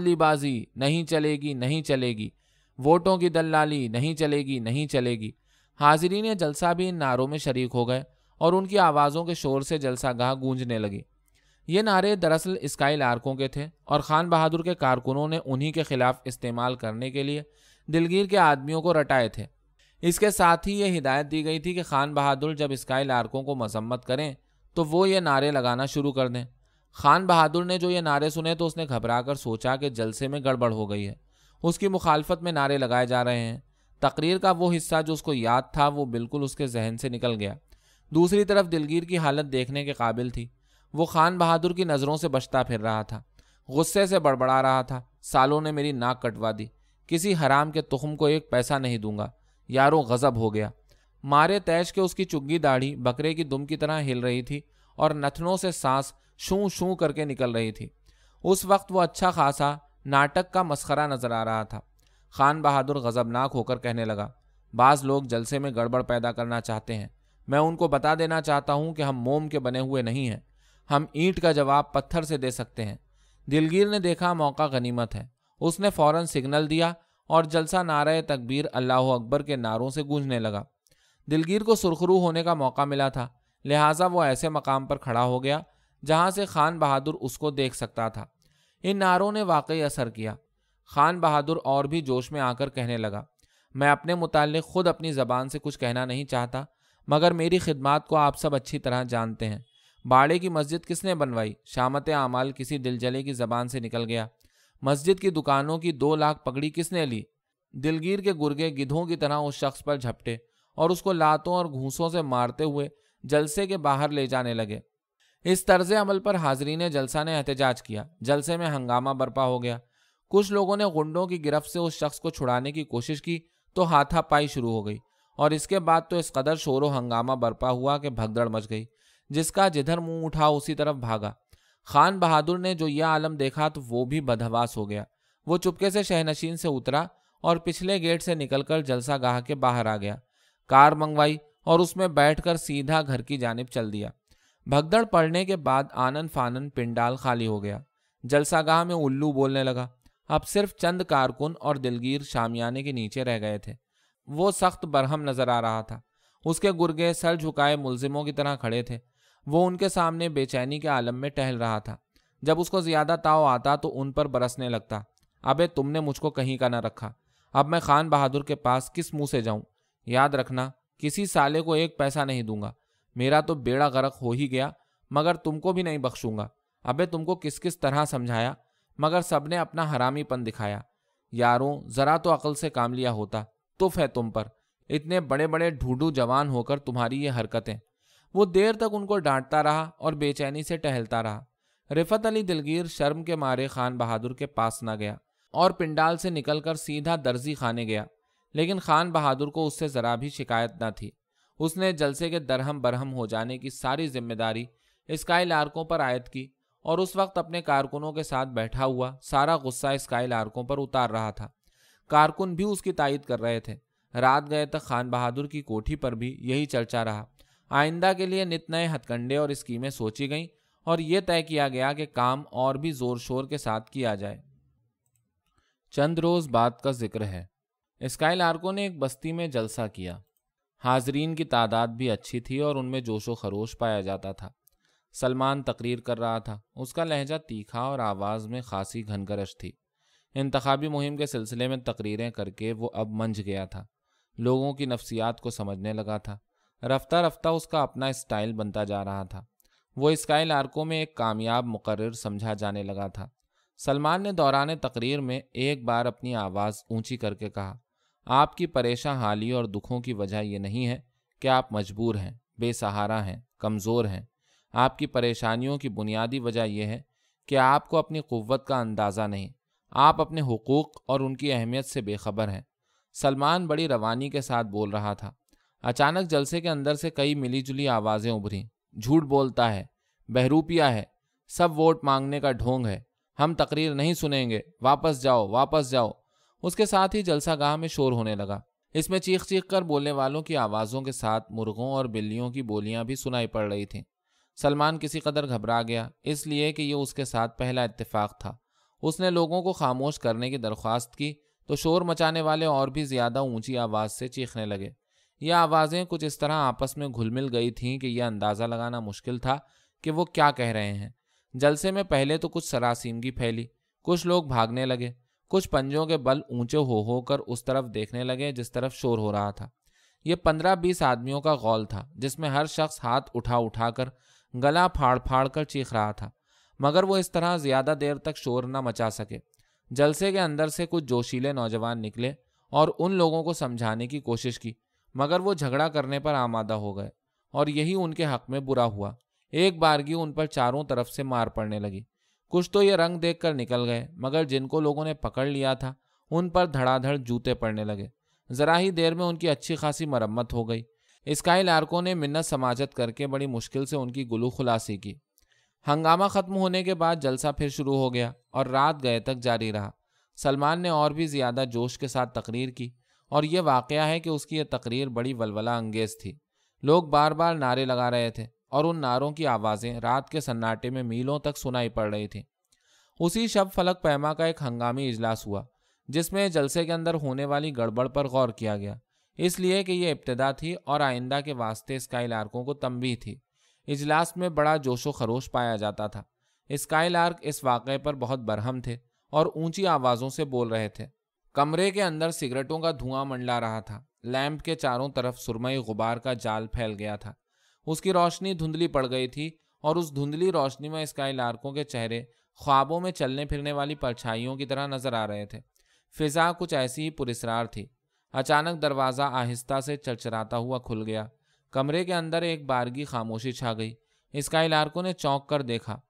लीबाजी नहीं चलेगी नहीं चलेगी वोटों की दलाली नहीं चलेगी नहीं चलेगी हाजरीन जलसा भी इन नारों में शरीक हो गए और उनकी आवाज़ों के शोर से जलसा गाह गूंजने लगी ये नारे दरअसल स्काई लार्कों के थे और खान बहादुर के कारकुनों ने उन्हीं के खिलाफ इस्तेमाल करने के लिए दिलगीर के आदमियों को रटाए थे इसके साथ ही ये हिदायत दी गई थी कि खान बहादुर जब स्काई लार्कों को मजम्मत करें तो वो ये नारे लगाना शुरू कर दें खान बहादुर ने जो ये नारे सुने तो उसने घबरा कर सोचा कि जलसे में गड़बड़ हो गई है उसकी मुखालफत में नारे लगाए जा रहे हैं तकरीर का वो हिस्सा जो उसको याद था वो बिल्कुल उसके जहन से निकल गया दूसरी तरफ दिलगीर की हालत देखने के काबिल थी वो खान बहादुर की नज़रों से बचता फिर रहा था गुस्से से बड़बड़ा रहा था सालों ने मेरी नाक कटवा दी किसी हराम के तुखम को एक पैसा नहीं दूंगा यारों गज़ब हो गया मारे तैश के उसकी चुग्गी दाढ़ी बकरे की दुम की तरह हिल रही थी और नथनों से सांस शू शू करके निकल रही थी उस वक्त वो अच्छा खासा नाटक का मस्खरा नजर आ रहा था खान बहादुर गजबनाक होकर कहने लगा बाज़ लोग जलसे में गड़बड़ पैदा करना चाहते हैं मैं उनको बता देना चाहता हूँ कि हम मोम के बने हुए नहीं हैं हम ईंट का जवाब पत्थर से दे सकते हैं दिलगीर ने देखा मौका गनीमत है उसने फौरन सिग्नल दिया और जलसा नारा तकबीर अल्लाह अकबर के नारों से गूंजने लगा दिलगिर को सुरखरू होने का मौका मिला था लिहाजा वो ऐसे मकाम पर खड़ा हो गया जहाँ से खान बहादुर उसको देख सकता था इन नारों ने वाकई असर किया खान बहादुर और भी जोश में आकर कहने लगा मैं अपने मुतालिक खुद अपनी ज़बान से कुछ कहना नहीं चाहता मगर मेरी खिदमत को आप सब अच्छी तरह जानते हैं बाड़े की मस्जिद किसने बनवाई शामत आमाल किसी दिलजले की ज़बान से निकल गया मस्जिद की दुकानों की दो लाख पगड़ी किसने ली दिलगिर के गुर्गे गिधों की तरह उस शख्स पर झपटे और उसको लातों और घूसों से मारते हुए जलसे के बाहर ले जाने लगे इस तर्ज अमल पर हाजरीन जलसा ने एहतजाज किया जलसे में हंगामा बर्पा हो गया कुछ लोगों ने गुंडों की गिरफ्त से उस शख्स को छुड़ाने की कोशिश की तो हाथापाई शुरू हो गई और इसके बाद तो इस कदर शोर हंगामा बर्पा हुआ कि भगदड़ मच गई जिसका जिधर मुंह उठा उसी तरफ भागा खान बहादुर ने जो यह आलम देखा तो वो भी बदहवास हो गया वो चुपके से शहनशीन से उतरा और पिछले गेट से निकलकर जलसा गाह के बाहर आ गया कार मंगवाई और उसमें बैठकर सीधा घर की जानब चल दिया भगदड़ पड़ने के बाद आनन फानन पिंडाल खाली हो गया जलसागाह में उल्लू बोलने लगा अब सिर्फ चंद कारकुन और दिलगीर शामियाने के नीचे रह गए थे वो सख्त बरहम नजर आ रहा था उसके गुर्गे सर झुकाए मुलजिमों की तरह खड़े थे वो उनके सामने बेचैनी के आलम में टहल रहा था जब उसको ज्यादा ताव आता तो उन पर बरसने लगता अबे तुमने मुझको कहीं का ना रखा अब मैं खान बहादुर के पास किस मुंह से जाऊं याद रखना किसी साले को एक पैसा नहीं दूंगा मेरा तो बेड़ा गरक हो ही गया मगर तुमको भी नहीं बख्शूंगा अबे तुमको किस किस तरह समझाया मगर सबने अपना हरामीपन दिखाया यारों ज़रा तो अकल से काम लिया होता तुफ है तुम पर इतने बड़े बड़े ढूंढू जवान होकर तुम्हारी ये हरकतें वो देर तक उनको डांटता रहा और बेचैनी से टहलता रहा रिफत अली दिलगीर शर्म के मारे खान बहादुर के पास ना गया और पिंडाल से निकलकर सीधा दर्जी खाने गया लेकिन खान बहादुर को उससे ज़रा भी शिकायत न थी उसने जलसे के दरहम बरहम हो जाने की सारी जिम्मेदारी स्काई लार्कों पर आयद की और उस वक्त अपने कारकुनों के साथ बैठा हुआ सारा गुस्सा स्काई लार्कों पर उतार रहा था कारकुन भी उसकी तायद कर रहे थे रात गए तक खान बहादुर की कोठी पर भी यही चर्चा रहा आइंदा के लिए नित नए हथकंडे और स्कीमें सोची गईं और ये तय किया गया कि काम और भी जोर शोर के साथ किया जाए चंद रोज बाद का जिक्र है स्काई लार्को ने एक बस्ती में जलसा किया हाजरीन की तादाद भी अच्छी थी और उनमें जोशो खरोश पाया जाता था सलमान तकरीर कर रहा था उसका लहजा तीखा और आवाज़ में खासी घनकरश थी इंतबी मुहिम के सिलसिले में तकरीरें करके वो अब मंझ गया था लोगों की नफसियात को समझने लगा था रफ्ता रफ्ता उसका अपना स्टाइल बनता जा रहा था वो स्काई लार्को में एक कामयाब मुकर समझा जाने लगा था सलमान ने दौरान तकरीर में एक बार अपनी आवाज़ ऊंची करके कहा आपकी परेशान हाली और दुखों की वजह यह नहीं है कि आप मजबूर हैं बेसहारा हैं कमज़ोर हैं आपकी परेशानियों की बुनियादी वजह यह है कि आपको अपनी क़वत का अंदाज़ा नहीं आप अपने हकूक़ और उनकी अहमियत से बेखबर हैं सलमान बड़ी रवानी के साथ बोल रहा था अचानक जलसे के अंदर से कई मिलीजुली आवाज़ें उभरी झूठ बोलता है बहरूपिया है सब वोट मांगने का ढोंग है हम तकरीर नहीं सुनेंगे वापस जाओ वापस जाओ उसके साथ ही जलसागाह में शोर होने लगा इसमें चीख चीख कर बोलने वालों की आवाज़ों के साथ मुर्गों और बिल्लियों की बोलियां भी सुनाई पड़ रही थीं सलमान किसी कदर घबरा गया इसलिए कि यह उसके साथ पहला इत्तेफाक था उसने लोगों को खामोश करने की दरख्वास्त की तो शोर मचाने वाले और भी ज़्यादा ऊंची आवाज़ से चीखने लगे यह आवाज़ें कुछ इस तरह आपस में घुल मिल गई थीं कि यह अंदाज़ा लगाना मुश्किल था कि वो क्या कह रहे हैं जलसे में पहले तो कुछ सरासीमगी फैली कुछ लोग भागने लगे कुछ पंजों के बल ऊंचे हो होकर उस तरफ देखने लगे जिस तरफ शोर हो रहा था ये पंद्रह बीस आदमियों का गौल था जिसमें हर शख्स हाथ उठा उठाकर गला फाड़ फाड़ कर चीख रहा था मगर वो इस तरह ज्यादा देर तक शोर न मचा सके जलसे के अंदर से कुछ जोशीले नौजवान निकले और उन लोगों को समझाने की कोशिश की मगर वो झगड़ा करने पर आमादा हो गए और यही उनके हक में बुरा हुआ एक बारगी उन पर चारों तरफ से मार पड़ने लगी कुछ तो ये रंग देखकर निकल गए मगर जिनको लोगों ने पकड़ लिया था उन पर धड़ाधड़ जूते पड़ने लगे जरा ही देर में उनकी अच्छी खासी मरम्मत हो गई स्काई लार्कों ने मिन्नत समाजत करके बड़ी मुश्किल से उनकी गुलू खुलासी की हंगामा ख़त्म होने के बाद जलसा फिर शुरू हो गया और रात गए तक जारी रहा सलमान ने और भी ज़्यादा जोश के साथ तकरीर की और ये वाक़ है कि उसकी यह तकरीर बड़ी वलवला अंगेज थी लोग बार बार नारे लगा रहे थे और उन नारों की आवाज़ें रात के सन्नाटे में मीलों तक सुनाई पड़ रही थी उसी शब फलक पैमा का एक हंगामी इजलास हुआ जिसमें जलसे के अंदर होने वाली गड़बड़ पर गौर किया गया इसलिए कि यह इब्तदा थी और आइंदा के वास्ते स्काई लार्कों को तंबी थी इजलास में बड़ा जोशो खरोश पाया जाता था स्काई लार्क इस वाक़े पर बहुत बरहम थे और ऊंची आवाज़ों से बोल रहे थे कमरे के अंदर सिगरेटों का धुआं मंडला रहा था लैंप के चारों तरफ सुरमई गुबार का जाल फैल गया था उसकी रोशनी धुंधली पड़ गई थी और उस धुंधली रोशनी में स्काई लार्कों के चेहरे ख्वाबों में चलने फिरने वाली परछाइयों की तरह नजर आ रहे थे फिजा कुछ ऐसी ही पुरस्कार थी अचानक दरवाज़ा आहिस्ता से चरचराता हुआ खुल गया कमरे के अंदर एक बारगी खामोशी छा गई स्काई लार्को ने चौंक कर देखा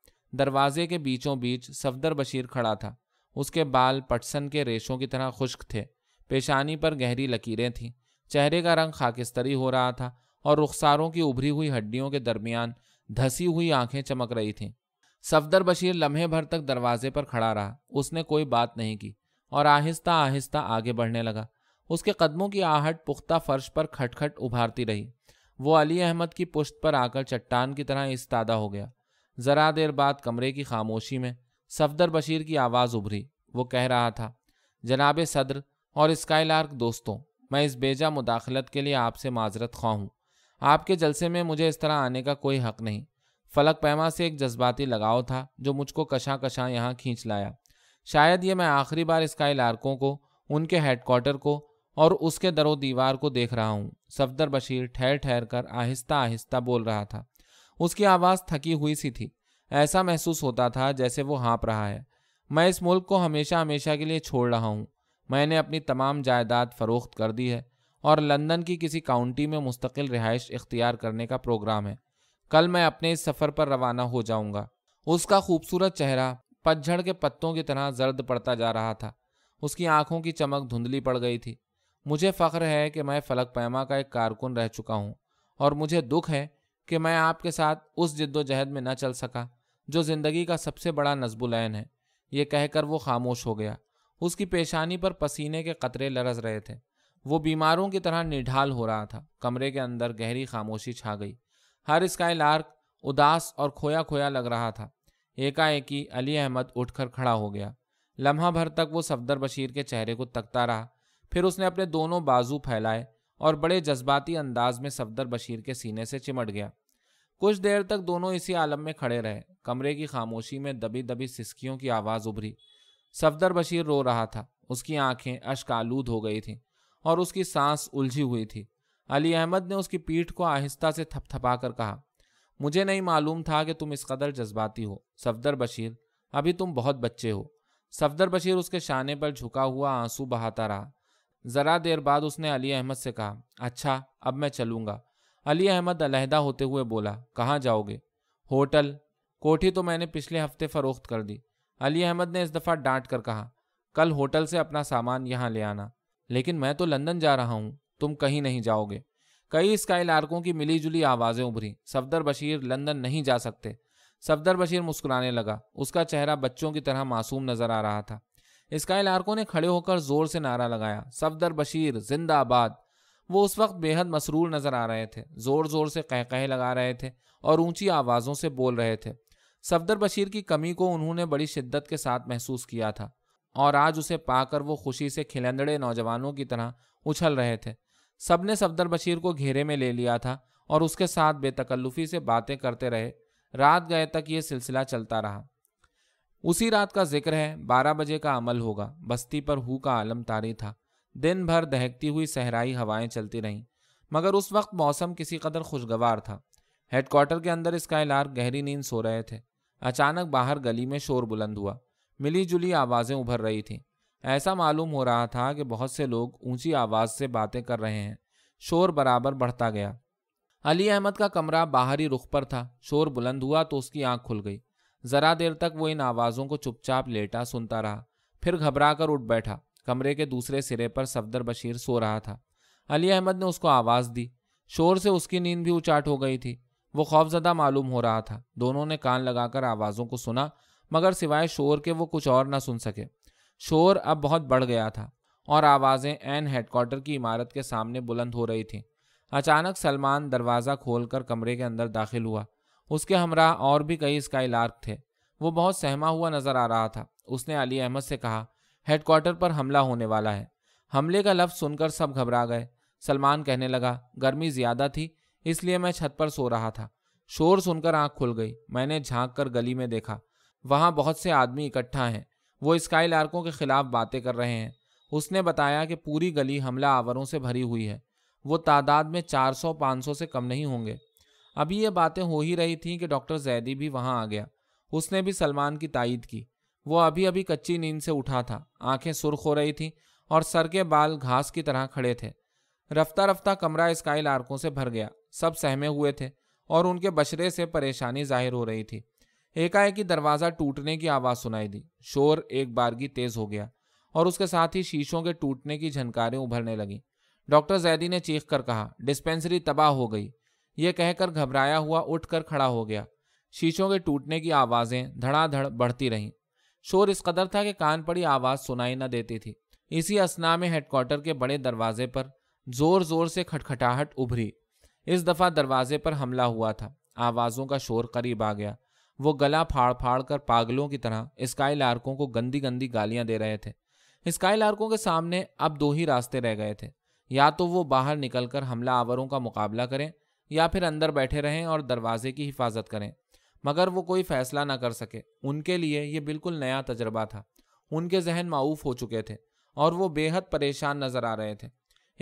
दरवाजे के बीचों बीच सफदर बशीर खड़ा था उसके बाल पटसन के रेशों की तरह खुश्क थे पेशानी पर गहरी लकीरें थीं चेहरे का रंग खाकिस्तरी हो रहा था और रुखसारों की उभरी हुई हड्डियों के दरमियान धसी हुई आंखें चमक रही थीं सफदर बशीर लम्हे भर तक दरवाजे पर खड़ा रहा उसने कोई बात नहीं की और आहिस्ता आहिस्ता आगे बढ़ने लगा उसके कदमों की आहट पुख्ता फर्श पर खटखट उभारती रही वो अली अहमद की पुश्त पर आकर चट्टान की तरह इस्तादा हो गया ज़रा देर बाद कमरे की खामोशी में सफदर बशीर की आवाज़ उभरी वो कह रहा था जनाब सदर और स्काईलार्क दोस्तों मैं इस बेजा मुदाखलत के लिए आपसे माजरत ख्वा हूँ आपके जलसे में मुझे इस तरह आने का कोई हक नहीं फलक पैमा से एक जज्बाती लगाव था जो मुझको कशा कशा यहाँ खींच लाया शायद ये मैं आखिरी बार इसका इलाकों को उनके हेडक्वार्टर को और उसके दरो दीवार को देख रहा हूँ सफदर बशीर ठहर ठहर कर आहिस्ता आहिस्ता बोल रहा था उसकी आवाज़ थकी हुई सी थी ऐसा महसूस होता था जैसे वो हाँप रहा है मैं इस मुल्क को हमेशा हमेशा के लिए छोड़ रहा हूँ मैंने अपनी तमाम जायदाद फरोख्त कर दी है और लंदन की किसी काउंटी में मुस्तकिल रिहाइश इख्तियार करने का प्रोग्राम है कल मैं अपने इस सफ़र पर रवाना हो जाऊंगा उसका खूबसूरत चेहरा पतझड़ के पत्तों की तरह जर्द पड़ता जा रहा था उसकी आंखों की चमक धुंधली पड़ गई थी मुझे फ़ख्र है कि मैं फलक पैमा का एक कारकुन रह चुका हूँ और मुझे दुख है कि मैं आपके साथ उस जिद्दोजहद में न चल सका जो ज़िंदगी का सबसे बड़ा नजबुलैन है ये कहकर वो खामोश हो गया उसकी पेशानी पर पसीने के कतरे लरस रहे थे वो बीमारों की तरह निढाल हो रहा था कमरे के अंदर गहरी खामोशी छा गई हर स्काई लार्क उदास और खोया खोया लग रहा था एकाएकी अली अहमद उठकर खड़ा हो गया लम्हा भर तक वो सफदर बशीर के चेहरे को तकता रहा फिर उसने अपने दोनों बाजू फैलाए और बड़े जज्बाती अंदाज में सफदर बशीर के सीने से चिमट गया कुछ देर तक दोनों इसी आलम में खड़े रहे कमरे की खामोशी में दबी दबी सिस्कियों की आवाज़ उभरी सफदर बशीर रो रहा था उसकी आंखें आलूद हो गई थीं और उसकी सांस उलझी हुई थी अली अहमद ने उसकी पीठ को आहिस्ता से थपथपा कर कहा मुझे नहीं मालूम था कि तुम इस कदर जज्बाती हो सफदर बशीर अभी तुम बहुत बच्चे हो सफदर बशीर उसके शाने पर झुका हुआ आंसू बहाता रहा ज़रा देर बाद उसने अली अहमद से कहा अच्छा अब मैं चलूँगा अली अहमद अलहदा होते हुए बोला कहाँ जाओगे होटल कोठी तो मैंने पिछले हफ्ते फ़रोख्त कर दी अली अहमद ने इस दफ़ा डांट कर कहा कल होटल से अपना सामान यहाँ ले आना लेकिन मैं तो लंदन जा रहा हूँ तुम कहीं नहीं जाओगे कई स्काई लार्कों की मिलीजुली आवाज़ें उभरी सफदर बशीर लंदन नहीं जा सकते सफदर बशीर मुस्कुराने लगा उसका चेहरा बच्चों की तरह मासूम नजर आ रहा था स्काई लार्कों ने खड़े होकर जोर से नारा लगाया सफदर बशीर जिंदाबाद वो उस वक्त बेहद मसरूर नजर आ रहे थे जोर जोर से कहकहे लगा रहे थे और ऊंची आवाज़ों से बोल रहे थे सफदर बशीर की कमी को उन्होंने बड़ी शिद्दत के साथ महसूस किया था और आज उसे पाकर वो खुशी से खिलंदड़े नौजवानों की तरह उछल रहे थे सब ने सफदर बशीर को घेरे में ले लिया था और उसके साथ बेतकल्लुफी से बातें करते रहे रात गए तक ये सिलसिला चलता रहा उसी रात का जिक्र है बारह बजे का अमल होगा बस्ती पर हु का आलम तारी था दिन भर दहकती हुई सहराई हवाएं चलती रहीं मगर उस वक्त मौसम किसी कदर खुशगवार था हेडक्वार्टर के अंदर इसका लार गहरी नींद सो रहे थे अचानक बाहर गली में शोर बुलंद हुआ मिली जुली आवाज़ें उभर रही थीं ऐसा मालूम हो रहा था कि बहुत से लोग ऊंची आवाज़ से बातें कर रहे हैं शोर बराबर बढ़ता गया अली अहमद का कमरा बाहरी रुख पर था शोर बुलंद हुआ तो उसकी आंख खुल गई ज़रा देर तक वो इन आवाज़ों को चुपचाप लेटा सुनता रहा फिर घबरा कर उठ बैठा कमरे के दूसरे सिरे पर सफदर बशीर सो रहा था अली अहमद ने उसको आवाज़ दी शोर से उसकी नींद भी उचाट हो गई थी वो खौफजदा मालूम हो रहा था दोनों ने कान लगाकर आवाज़ों को सुना मगर सिवाय शोर के वो कुछ और न सुन सके शोर अब बहुत बढ़ गया था और आवाज़ें एन हेडक्वार्टर की इमारत के सामने बुलंद हो रही थीं अचानक सलमान दरवाज़ा खोलकर कमरे के अंदर दाखिल हुआ उसके हमरा और भी कई स्काई लार्क थे वो बहुत सहमा हुआ नज़र आ रहा था उसने अली अहमद से कहा हेडक्वार्टर पर हमला होने वाला है हमले का लफ्ज़ सुनकर सब घबरा गए सलमान कहने लगा गर्मी ज़्यादा थी इसलिए मैं छत पर सो रहा था शोर सुनकर आंख खुल गई मैंने झांक कर गली में देखा वहाँ बहुत से आदमी इकट्ठा हैं वो स्काई लार्कों के खिलाफ बातें कर रहे हैं उसने बताया कि पूरी गली हमला आवरों से भरी हुई है वो तादाद में 400-500 से कम नहीं होंगे अभी ये बातें हो ही रही थीं कि डॉक्टर जैदी भी वहाँ आ गया उसने भी सलमान की तायद की वो अभी अभी कच्ची नींद से उठा था आंखें सुर्ख हो रही थीं और सर के बाल घास की तरह खड़े थे रफ्ता रफ्ता कमरा स्काई लार्कों से भर गया सब सहमे हुए थे और उनके बशरे से परेशानी जाहिर हो रही थी एकाएक की दरवाज़ा टूटने की आवाज़ सुनाई दी शोर एक बार की तेज हो गया और उसके साथ ही शीशों के टूटने की झनकारें उभरने लगीं डॉक्टर जैदी ने चीख कर कहा डिस्पेंसरी तबाह हो गई ये कहकर घबराया हुआ उठकर खड़ा हो गया शीशों के टूटने की आवाज़ें धड़ाधड़ बढ़ती रहीं शोर इस कदर था कि कान पड़ी आवाज़ सुनाई न देती थी इसी असना में हेडक्वार्टर के बड़े दरवाजे पर जोर जोर से खटखटाहट उभरी इस दफ़ा दरवाजे पर हमला हुआ था आवाज़ों का शोर करीब आ गया वो गला फाड़ फाड़ कर पागलों की तरह स्काई लार्कों को गंदी गंदी गालियां दे रहे थे स्काई लार्कों के सामने अब दो ही रास्ते रह गए थे या तो वो बाहर निकलकर हमला आवरों का मुकाबला करें या फिर अंदर बैठे रहें और दरवाजे की हिफाजत करें मगर वो कोई फैसला ना कर सके उनके लिए ये बिल्कुल नया तजर्बा था उनके जहन माऊफ हो चुके थे और वो बेहद परेशान नजर आ रहे थे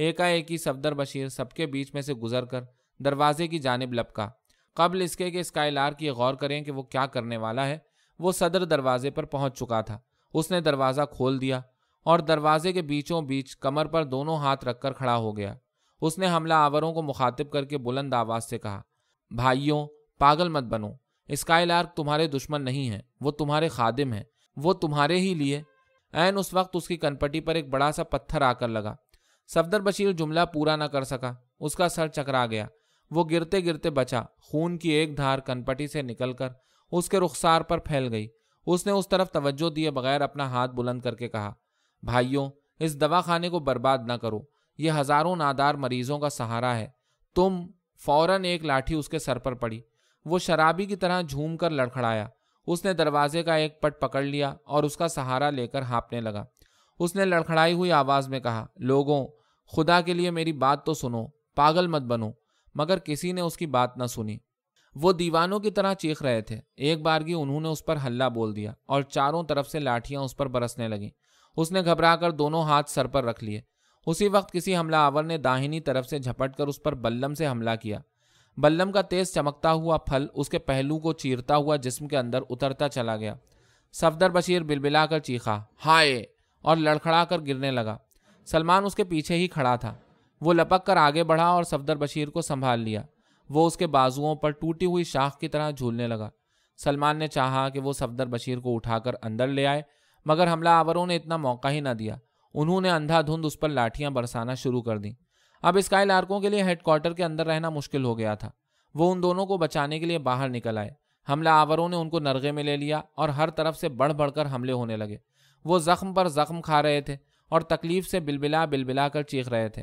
एकाएकी सफदर बशीर सबके बीच में से गुजर कर दरवाजे की जानब लपका कबल इसके कि स्काईलार की गौर करें कि वो क्या करने वाला है वो सदर दरवाजे पर पहुंच चुका था उसने दरवाज़ा खोल दिया और दरवाजे के बीचों बीच कमर पर दोनों हाथ रखकर खड़ा हो गया उसने हमला आवरों को मुखातिब करके बुलंद आवाज से कहा भाइयों पागल मत बनो स्काईलार्क तुम्हारे दुश्मन नहीं है वो तुम्हारे खादिम है वो तुम्हारे ही लिए एन उस वक्त उसकी कनपटी पर एक बड़ा सा पत्थर आकर लगा सफदर बशीर जुमला पूरा न कर सका उसका सर चकरा गया वो गिरते गिरते बचा खून की एक धार कनपटी से निकलकर उसके रुखसार पर फैल गई उसने उस तरफ तवज्जो दिए बगैर अपना हाथ बुलंद करके कहा भाइयों इस दवाखाने को बर्बाद ना करो ये हज़ारों नादार मरीजों का सहारा है तुम फौरन एक लाठी उसके सर पर पड़ी वो शराबी की तरह झूम कर लड़खड़ाया उसने दरवाजे का एक पट पकड़ लिया और उसका सहारा लेकर हाँपने लगा उसने लड़खड़ाई हुई आवाज़ में कहा लोगों खुदा के लिए मेरी बात तो सुनो पागल मत बनो मगर किसी ने उसकी बात न सुनी वो दीवानों की तरह चीख रहे थे एक बार की उन्होंने उस पर हल्ला बोल दिया और चारों तरफ से लाठियां उस पर बरसने लगी उसने घबराकर दोनों हाथ सर पर रख लिए उसी वक्त किसी हमलावर ने दाहिनी तरफ से झपटकर उस पर बल्लम से हमला किया बल्लम का तेज चमकता हुआ फल उसके पहलू को चीरता हुआ जिसम के अंदर उतरता चला गया सफदर बशीर बिलबिलाकर चीखा हाय और लड़खड़ाकर गिरने लगा सलमान उसके पीछे ही खड़ा था वो लपक कर आगे बढ़ा और सफदर बशीर को संभाल लिया वो उसके बाजुओं पर टूटी हुई शाख की तरह झूलने लगा सलमान ने चाहा कि वो सफदर बशीर को उठाकर अंदर ले आए मगर हमला आवरों ने इतना मौका ही ना दिया उन्होंने अंधाधुंध उस पर लाठियां बरसाना शुरू कर दी अब स्काई लार्कों के लिए हेडक्वार्टर के अंदर रहना मुश्किल हो गया था वो उन दोनों को बचाने के लिए बाहर निकल आए हमला आवरों ने उनको नरगे में ले लिया और हर तरफ से बढ़ बढ़कर हमले होने लगे वो जख्म पर जख्म खा रहे थे और तकलीफ से बिलबिला बिलबिला कर चीख रहे थे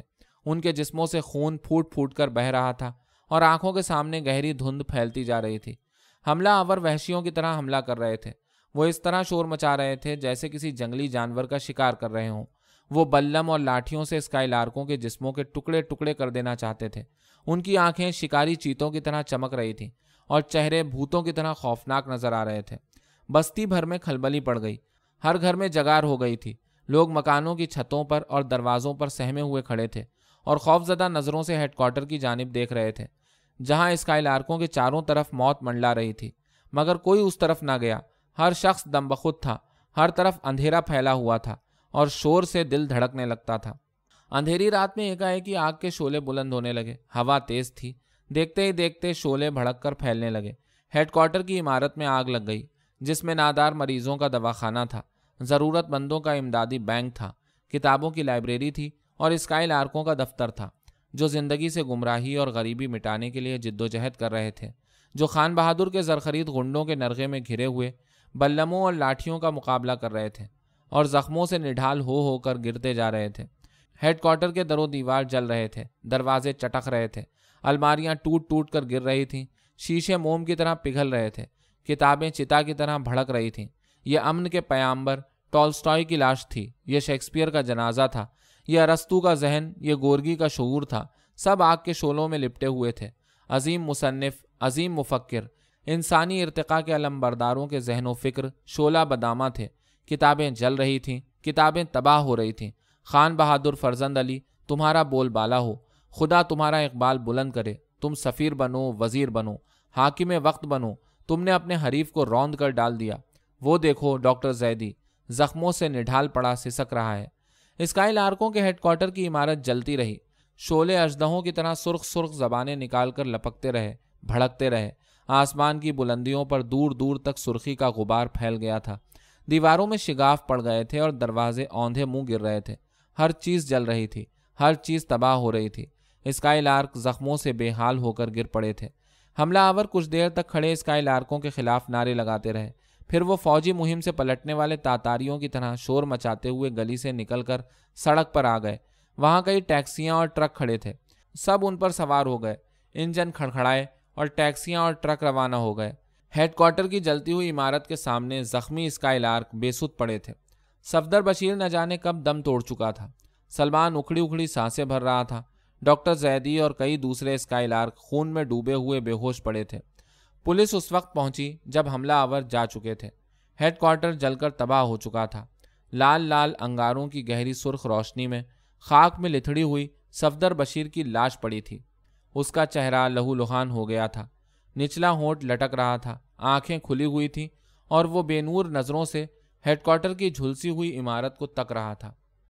उनके जिस्मों से खून फूट फूट कर बह रहा था और आंखों के सामने गहरी धुंध फैलती जा रही थी हमला आवर वहशियों की तरह हमला कर रहे थे वो इस तरह शोर मचा रहे थे जैसे किसी जंगली जानवर का शिकार कर रहे हों वो बल्लम और लाठियों से स्काईलार्कों के जिस्मों के टुकड़े टुकड़े कर देना चाहते थे उनकी आंखें शिकारी चीतों की तरह चमक रही थीं और चेहरे भूतों की तरह खौफनाक नजर आ रहे थे बस्ती भर में खलबली पड़ गई हर घर में जगार हो गई थी लोग मकानों की छतों पर और दरवाज़ों पर सहमे हुए खड़े थे और खौफजदा नज़रों से हेडक्वार्टर की जानब देख रहे थे जहां स्काई लार्कों के चारों तरफ मौत मंडला रही थी मगर कोई उस तरफ ना गया हर शख्स दमबखुद था हर तरफ अंधेरा फैला हुआ था और शोर से दिल धड़कने लगता था अंधेरी रात में एकाएक ही आग के शोले बुलंद होने लगे हवा तेज थी देखते ही देखते शोले भड़क कर फैलने लगे हेडक्वार्टर की इमारत में आग लग गई जिसमें नादार मरीजों का दवाखाना था ज़रूरतमंदों का इमदादी बैंक था किताबों की लाइब्रेरी थी और स्काई लार्कों का दफ्तर था जो ज़िंदगी से गुमराही और गरीबी मिटाने के लिए जिद्दोजहद कर रहे थे जो खान बहादुर के जरखरीद गुंडों के नरगे में घिरे हुए बल्लमों और लाठियों का मुकाबला कर रहे थे और ज़ख्मों से निढाल हो होकर गिरते जा रहे थे हेडक्वार्टर के दरों दीवार जल रहे थे दरवाजे चटक रहे थे अलमारियाँ टूट टूट कर गिर रही थीं शीशे मोम की तरह पिघल रहे थे किताबें चिता की तरह भड़क रही थीं यह अमन के पयाम्बर टॉलस्टॉय की लाश थी यह शेक्सपियर का जनाजा था यह अरस्तु का जहन ये गोरगी का शूर था सब आग के शोलों में लिपटे हुए थे अजीम मुसनफ़ अजीम मुफक्र इंसानी इरतका के अलम्बरदारों के जहन फ़िक्र शोला बदामा थे किताबें जल रही थीं किताबें तबाह हो रही थीं खान बहादुर फर्जंद अली तुम्हारा बोल बाला हो खुदा तुम्हारा इकबाल बुलंद करे तुम सफ़ीर बनो वज़ीर बनो हाकिम वक्त बनो तुमने अपने हरीफ को रौंद कर डाल दिया वो देखो डॉक्टर जैदी ज़ख्मों से निढाल पड़ा सिसक रहा है स्काई लार्कों के हेडक्वार्टर की इमारत जलती रही शोले अजदहों की तरह सुर्ख सुर्ख जबानें निकालकर लपकते रहे भड़कते रहे आसमान की बुलंदियों पर दूर दूर तक सुर्खी का गुबार फैल गया था दीवारों में शिगाफ पड़ गए थे और दरवाजे औंधे मुंह गिर रहे थे हर चीज़ जल रही थी हर चीज़ तबाह हो रही थी स्काई लार्क जख्मों से बेहाल होकर गिर पड़े थे हमलावर कुछ देर तक खड़े स्काई लार्कों के खिलाफ नारे लगाते रहे फिर वो फौजी मुहिम से पलटने वाले तातारियों की तरह शोर मचाते हुए गली से निकलकर सड़क पर आ गए वहाँ कई टैक्सियाँ और ट्रक खड़े थे सब उन पर सवार हो गए इंजन खड़खड़ाए और टैक्सियाँ और ट्रक रवाना हो गए हेडक्वार्टर की जलती हुई इमारत के सामने जख्मी स्काईलार्क बेसुध पड़े थे सफदर बशीर न जाने कब दम तोड़ चुका था सलमान उखड़ी उखड़ी सांसें भर रहा था डॉक्टर जैदी और कई दूसरे स्काईलार्क खून में डूबे हुए बेहोश पड़े थे पुलिस उस वक्त पहुंची जब हमला आवर जा चुके थे हेडक्वार्टर जलकर तबाह हो चुका था लाल लाल अंगारों की गहरी सुर्ख रोशनी में खाक में लिथड़ी हुई सफदर बशीर की लाश पड़ी थी उसका चेहरा लहूलुहान हो गया था निचला होठ लटक रहा था आंखें खुली हुई थीं और वो बेनूर नज़रों से हेडक्वार्टर की झुलसी हुई इमारत को तक रहा था